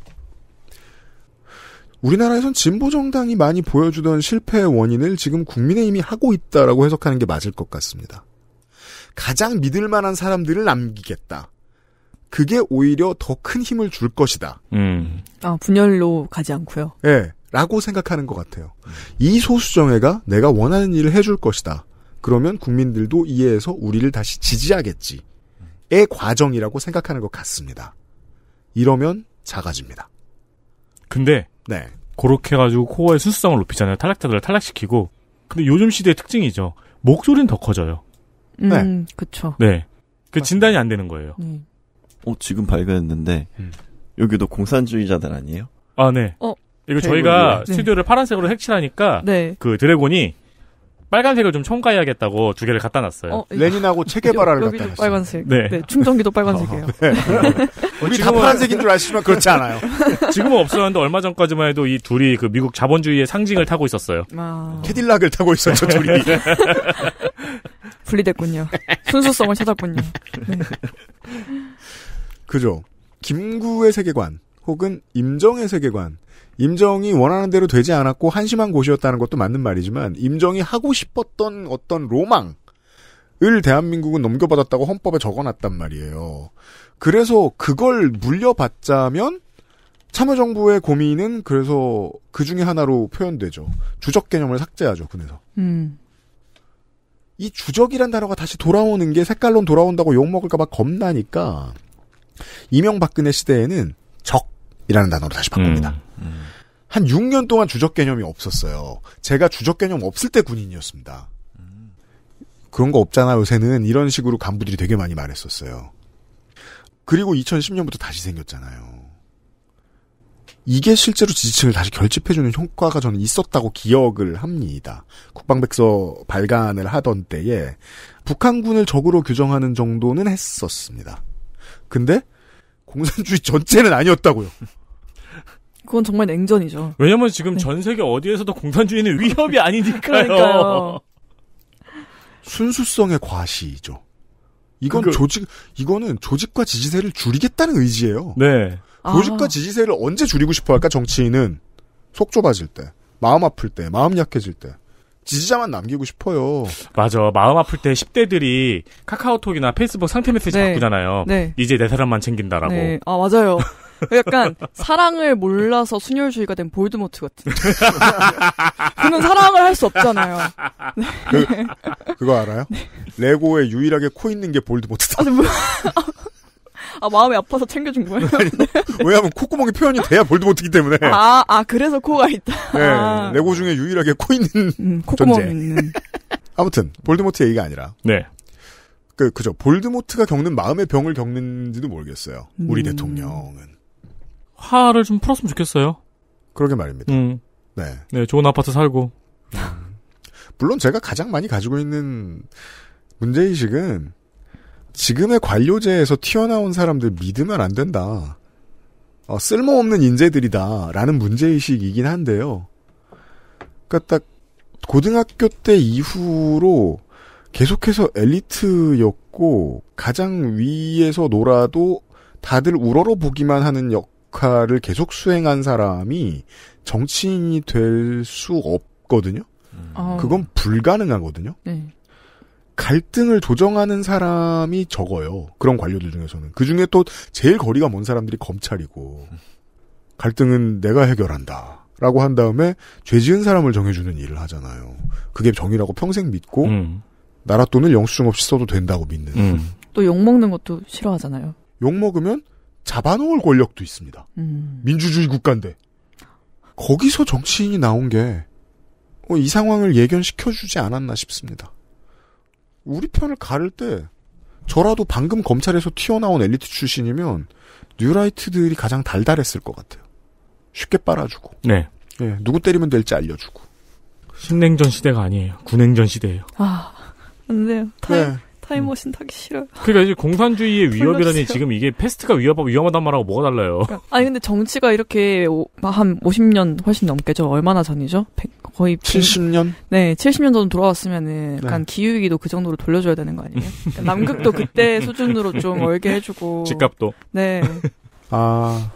우리나라에선 진보 정당이 많이 보여주던 실패의 원인을 지금 국민의힘이 하고 있다라고 해석하는 게 맞을 것 같습니다. 가장 믿을 만한 사람들을 남기겠다. 그게 오히려 더 큰 힘을 줄 것이다. 음. 아, 분열로 가지 않고요. 예. 네, 라고 생각하는 것 같아요. 이 소수정예가 내가 원하는 일을 해줄 것이다. 그러면 국민들도 이해해서 우리를 다시 지지하겠지. 의 과정이라고 생각하는 것 같습니다. 이러면 작아집니다. 근데 네. 그렇게 해가지고 코어의 수수성을 높이잖아요. 탈락자들을 탈락시키고. 근데 요즘 시대의 특징이죠. 목소리는 더 커져요. 음, 네. 그쵸. 네. 그 진단이 안 되는 거예요. 음. 어, 지금 발견했는데, 음. 여기도 공산주의자들 아니에요? 아, 네. 어, 이거 네. 저희가 네. 스튜디오를 파란색으로 색칠하니까, 네. 그 드래곤이 빨간색을 좀 첨가해야겠다고 두 개를 갖다 놨어요. 어, 레닌하고 체계바라를 갖다 놨어요. 빨간색. 네. 네. 충전기도 빨간색이에요. 어, 네. 우리 다 파란색인 줄 아시지만 그렇지 않아요. 지금은 없었는데 얼마 전까지만 해도 이 둘이 그 미국 자본주의의 상징을 타고 있었어요. 아... 캐딜락을 타고 있었죠 둘이. 네. 분리됐군요. 순수성을 찾았군요. 네. 그죠. 김구의 세계관 혹은 임정의 세계관 임정이 원하는 대로 되지 않았고 한심한 곳이었다는 것도 맞는 말이지만 임정이 하고 싶었던 어떤 로망을 대한민국은 넘겨받았다고 헌법에 적어놨단 말이에요. 그래서 그걸 물려받자면 참여정부의 고민은 그래서 그 중에 하나로 표현되죠. 주적 개념을 삭제하죠, 군에서. 그 음. 이 주적이란 단어가 다시 돌아오는 게 색깔론 돌아온다고 욕먹을까봐 겁나니까 이명박근혜 시대에는 적 이라는 단어로 다시 바꿉니다. 음. 음. 한 6년 동안 주적 개념이 없었어요. 제가 주적 개념 없을 때 군인이었습니다. 그런 거 없잖아 요새는 이런 식으로 간부들이 되게 많이 말했었어요. 그리고 2010년부터 다시 생겼잖아요. 이게 실제로 지지층을 다시 결집해주는 효과가 저는 있었다고 기억을 합니다. 국방백서 발간을 하던 때에 북한군을 적으로 규정하는 정도는 했었습니다. 근데 공산주의 전체는 아니었다고요. 그건 정말 냉전이죠. 왜냐면 지금 네. 전 세계 어디에서도 공산주의는 위협이 아니니까요. 그러니까요. 순수성의 과시죠 이건 그러 그러니까 조직, 이거는 조직과 지지세를 줄이겠다는 의지예요. 네. 아. 조직과 아. 지지세를 언제 줄이고 싶어 할까, 정치인은? 속 좁아질 때, 마음 아플 때, 마음 약해질 때. 지지자만 남기고 싶어요. 맞아. 마음 아플 때 10대들이 카카오톡이나 페이스북 상태 메시지 네. 바꾸잖아요. 네. 이제 내 사람만 챙긴다라고. 네. 아, 맞아요. 약간 사랑을 몰라서 순혈주의가 된 볼드모트 같은. 그는 사랑을 할 수 없잖아요. 네. 그, 그거 알아요? 레고에 유일하게 코 있는 게 볼드모트다. 아, 뭐, 아, 마음이 아파서 챙겨준 거예요? 왜냐하면 콧구멍이 표현이 돼야 볼드모트기 때문에. 아, 아, 그래서 코가 있다. 네. 레고 아. 중에 유일하게 코 있는 음, 콧구멍 존재. 있는. 아무튼, 볼드모트 얘기가 아니라. 네. 그, 그죠. 볼드모트가 겪는 마음의 병을 겪는지도 모르겠어요. 음. 우리 대통령은. 화를 좀 풀었으면 좋겠어요. 그러게 말입니다. 음. 네. 네, 좋은 아파트 살고. 음. 물론 제가 가장 많이 가지고 있는 문제의식은 지금의 관료제에서 튀어나온 사람들 믿으면 안 된다. 어, 쓸모없는 인재들이다라는 문제의식이긴 한데요. 그러니까 딱 고등학교 때 이후로 계속해서 엘리트였고 가장 위에서 놀아도 다들 우러러 보기만 하는 역할을 계속 수행한 사람이 정치인이 될 수 없거든요. 음. 그건 불가능하거든요. 네. 갈등을 조정하는 사람이 적어요. 그런 관료들 중에서는. 그 중에 또 제일 거리가 먼 사람들이 검찰이고, 갈등은 내가 해결한다. 라고 한 다음에 죄 지은 사람을 정해주는 일을 하잖아요. 그게 정의라고 평생 믿고, 음. 나라 돈을 영수증 없이 써도 된다고 믿는. 음. 또 욕먹는 것도 싫어하잖아요. 욕먹으면 잡아놓을 권력도 있습니다. 음. 민주주의 국가인데. 거기서 정치인이 나온 게, 어, 이 상황을 예견시켜주지 않았나 싶습니다. 우리 편을 가를 때 저라도 방금 검찰에서 튀어나온 엘리트 출신이면 뉴라이트들이 가장 달달했을 것 같아요. 쉽게 빨아주고. 네. 예, 누구 때리면 될지 알려주고. 신냉전 시대가 아니에요. 군냉전 시대예요. 아, 안 돼요. 네. 타임머신 타기 싫어요. 그러니까 이제 공산주의의 위협이라니 지금 이게 패스트가 위협, 위험하단 말하고 뭐가 달라요? 그러니까 아니 근데 정치가 이렇게 오, 한 50년 훨씬 넘게죠. 얼마나 전이죠? 100, 거의 70년? 네, 70년 전 돌아왔으면은 네. 약간 기후위기도 그 정도로 돌려줘야 되는 거 아니에요? 그러니까 남극도 그때 수준으로 좀 얼게 해주고 집값도 네. 아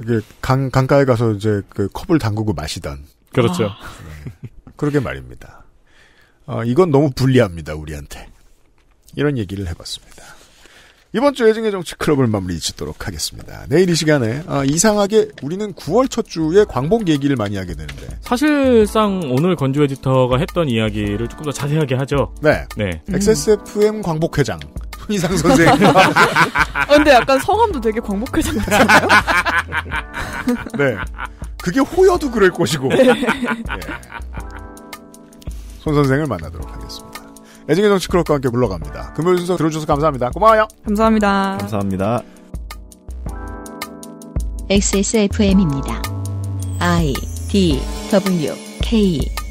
이게 강 강가에 가서 이제 그 컵을 담그고 마시던 그렇죠. 아. 그러게 말입니다. 아, 이건 너무 불리합니다, 우리한테. 이런 얘기를 해봤습니다. 이번 주예정의 정치 클럽을 마무리 짓도록 하겠습니다. 내일 이 시간에 아, 이상하게 우리는 9월 첫 주에 광복 얘기를 많이 하게 되는데 사실상 오늘 건주 에디터가 했던 이야기를 조금 더 자세하게 하죠. 네, 네. XSFM 광복 회장 손희상 선생. 님 근데 약간 성함도 되게 광복 회장 같잖아요. 네, 그게 호여도 그럴 것이고. 네. 예. 손 선생을 만나도록 하겠습니다. 애증의 정치 클럽과 함께 물러갑니다. 금요일 순서 들어주셔서 감사합니다. 고마워요. 감사합니다. 감사합니다. XSFM입니다. I D W K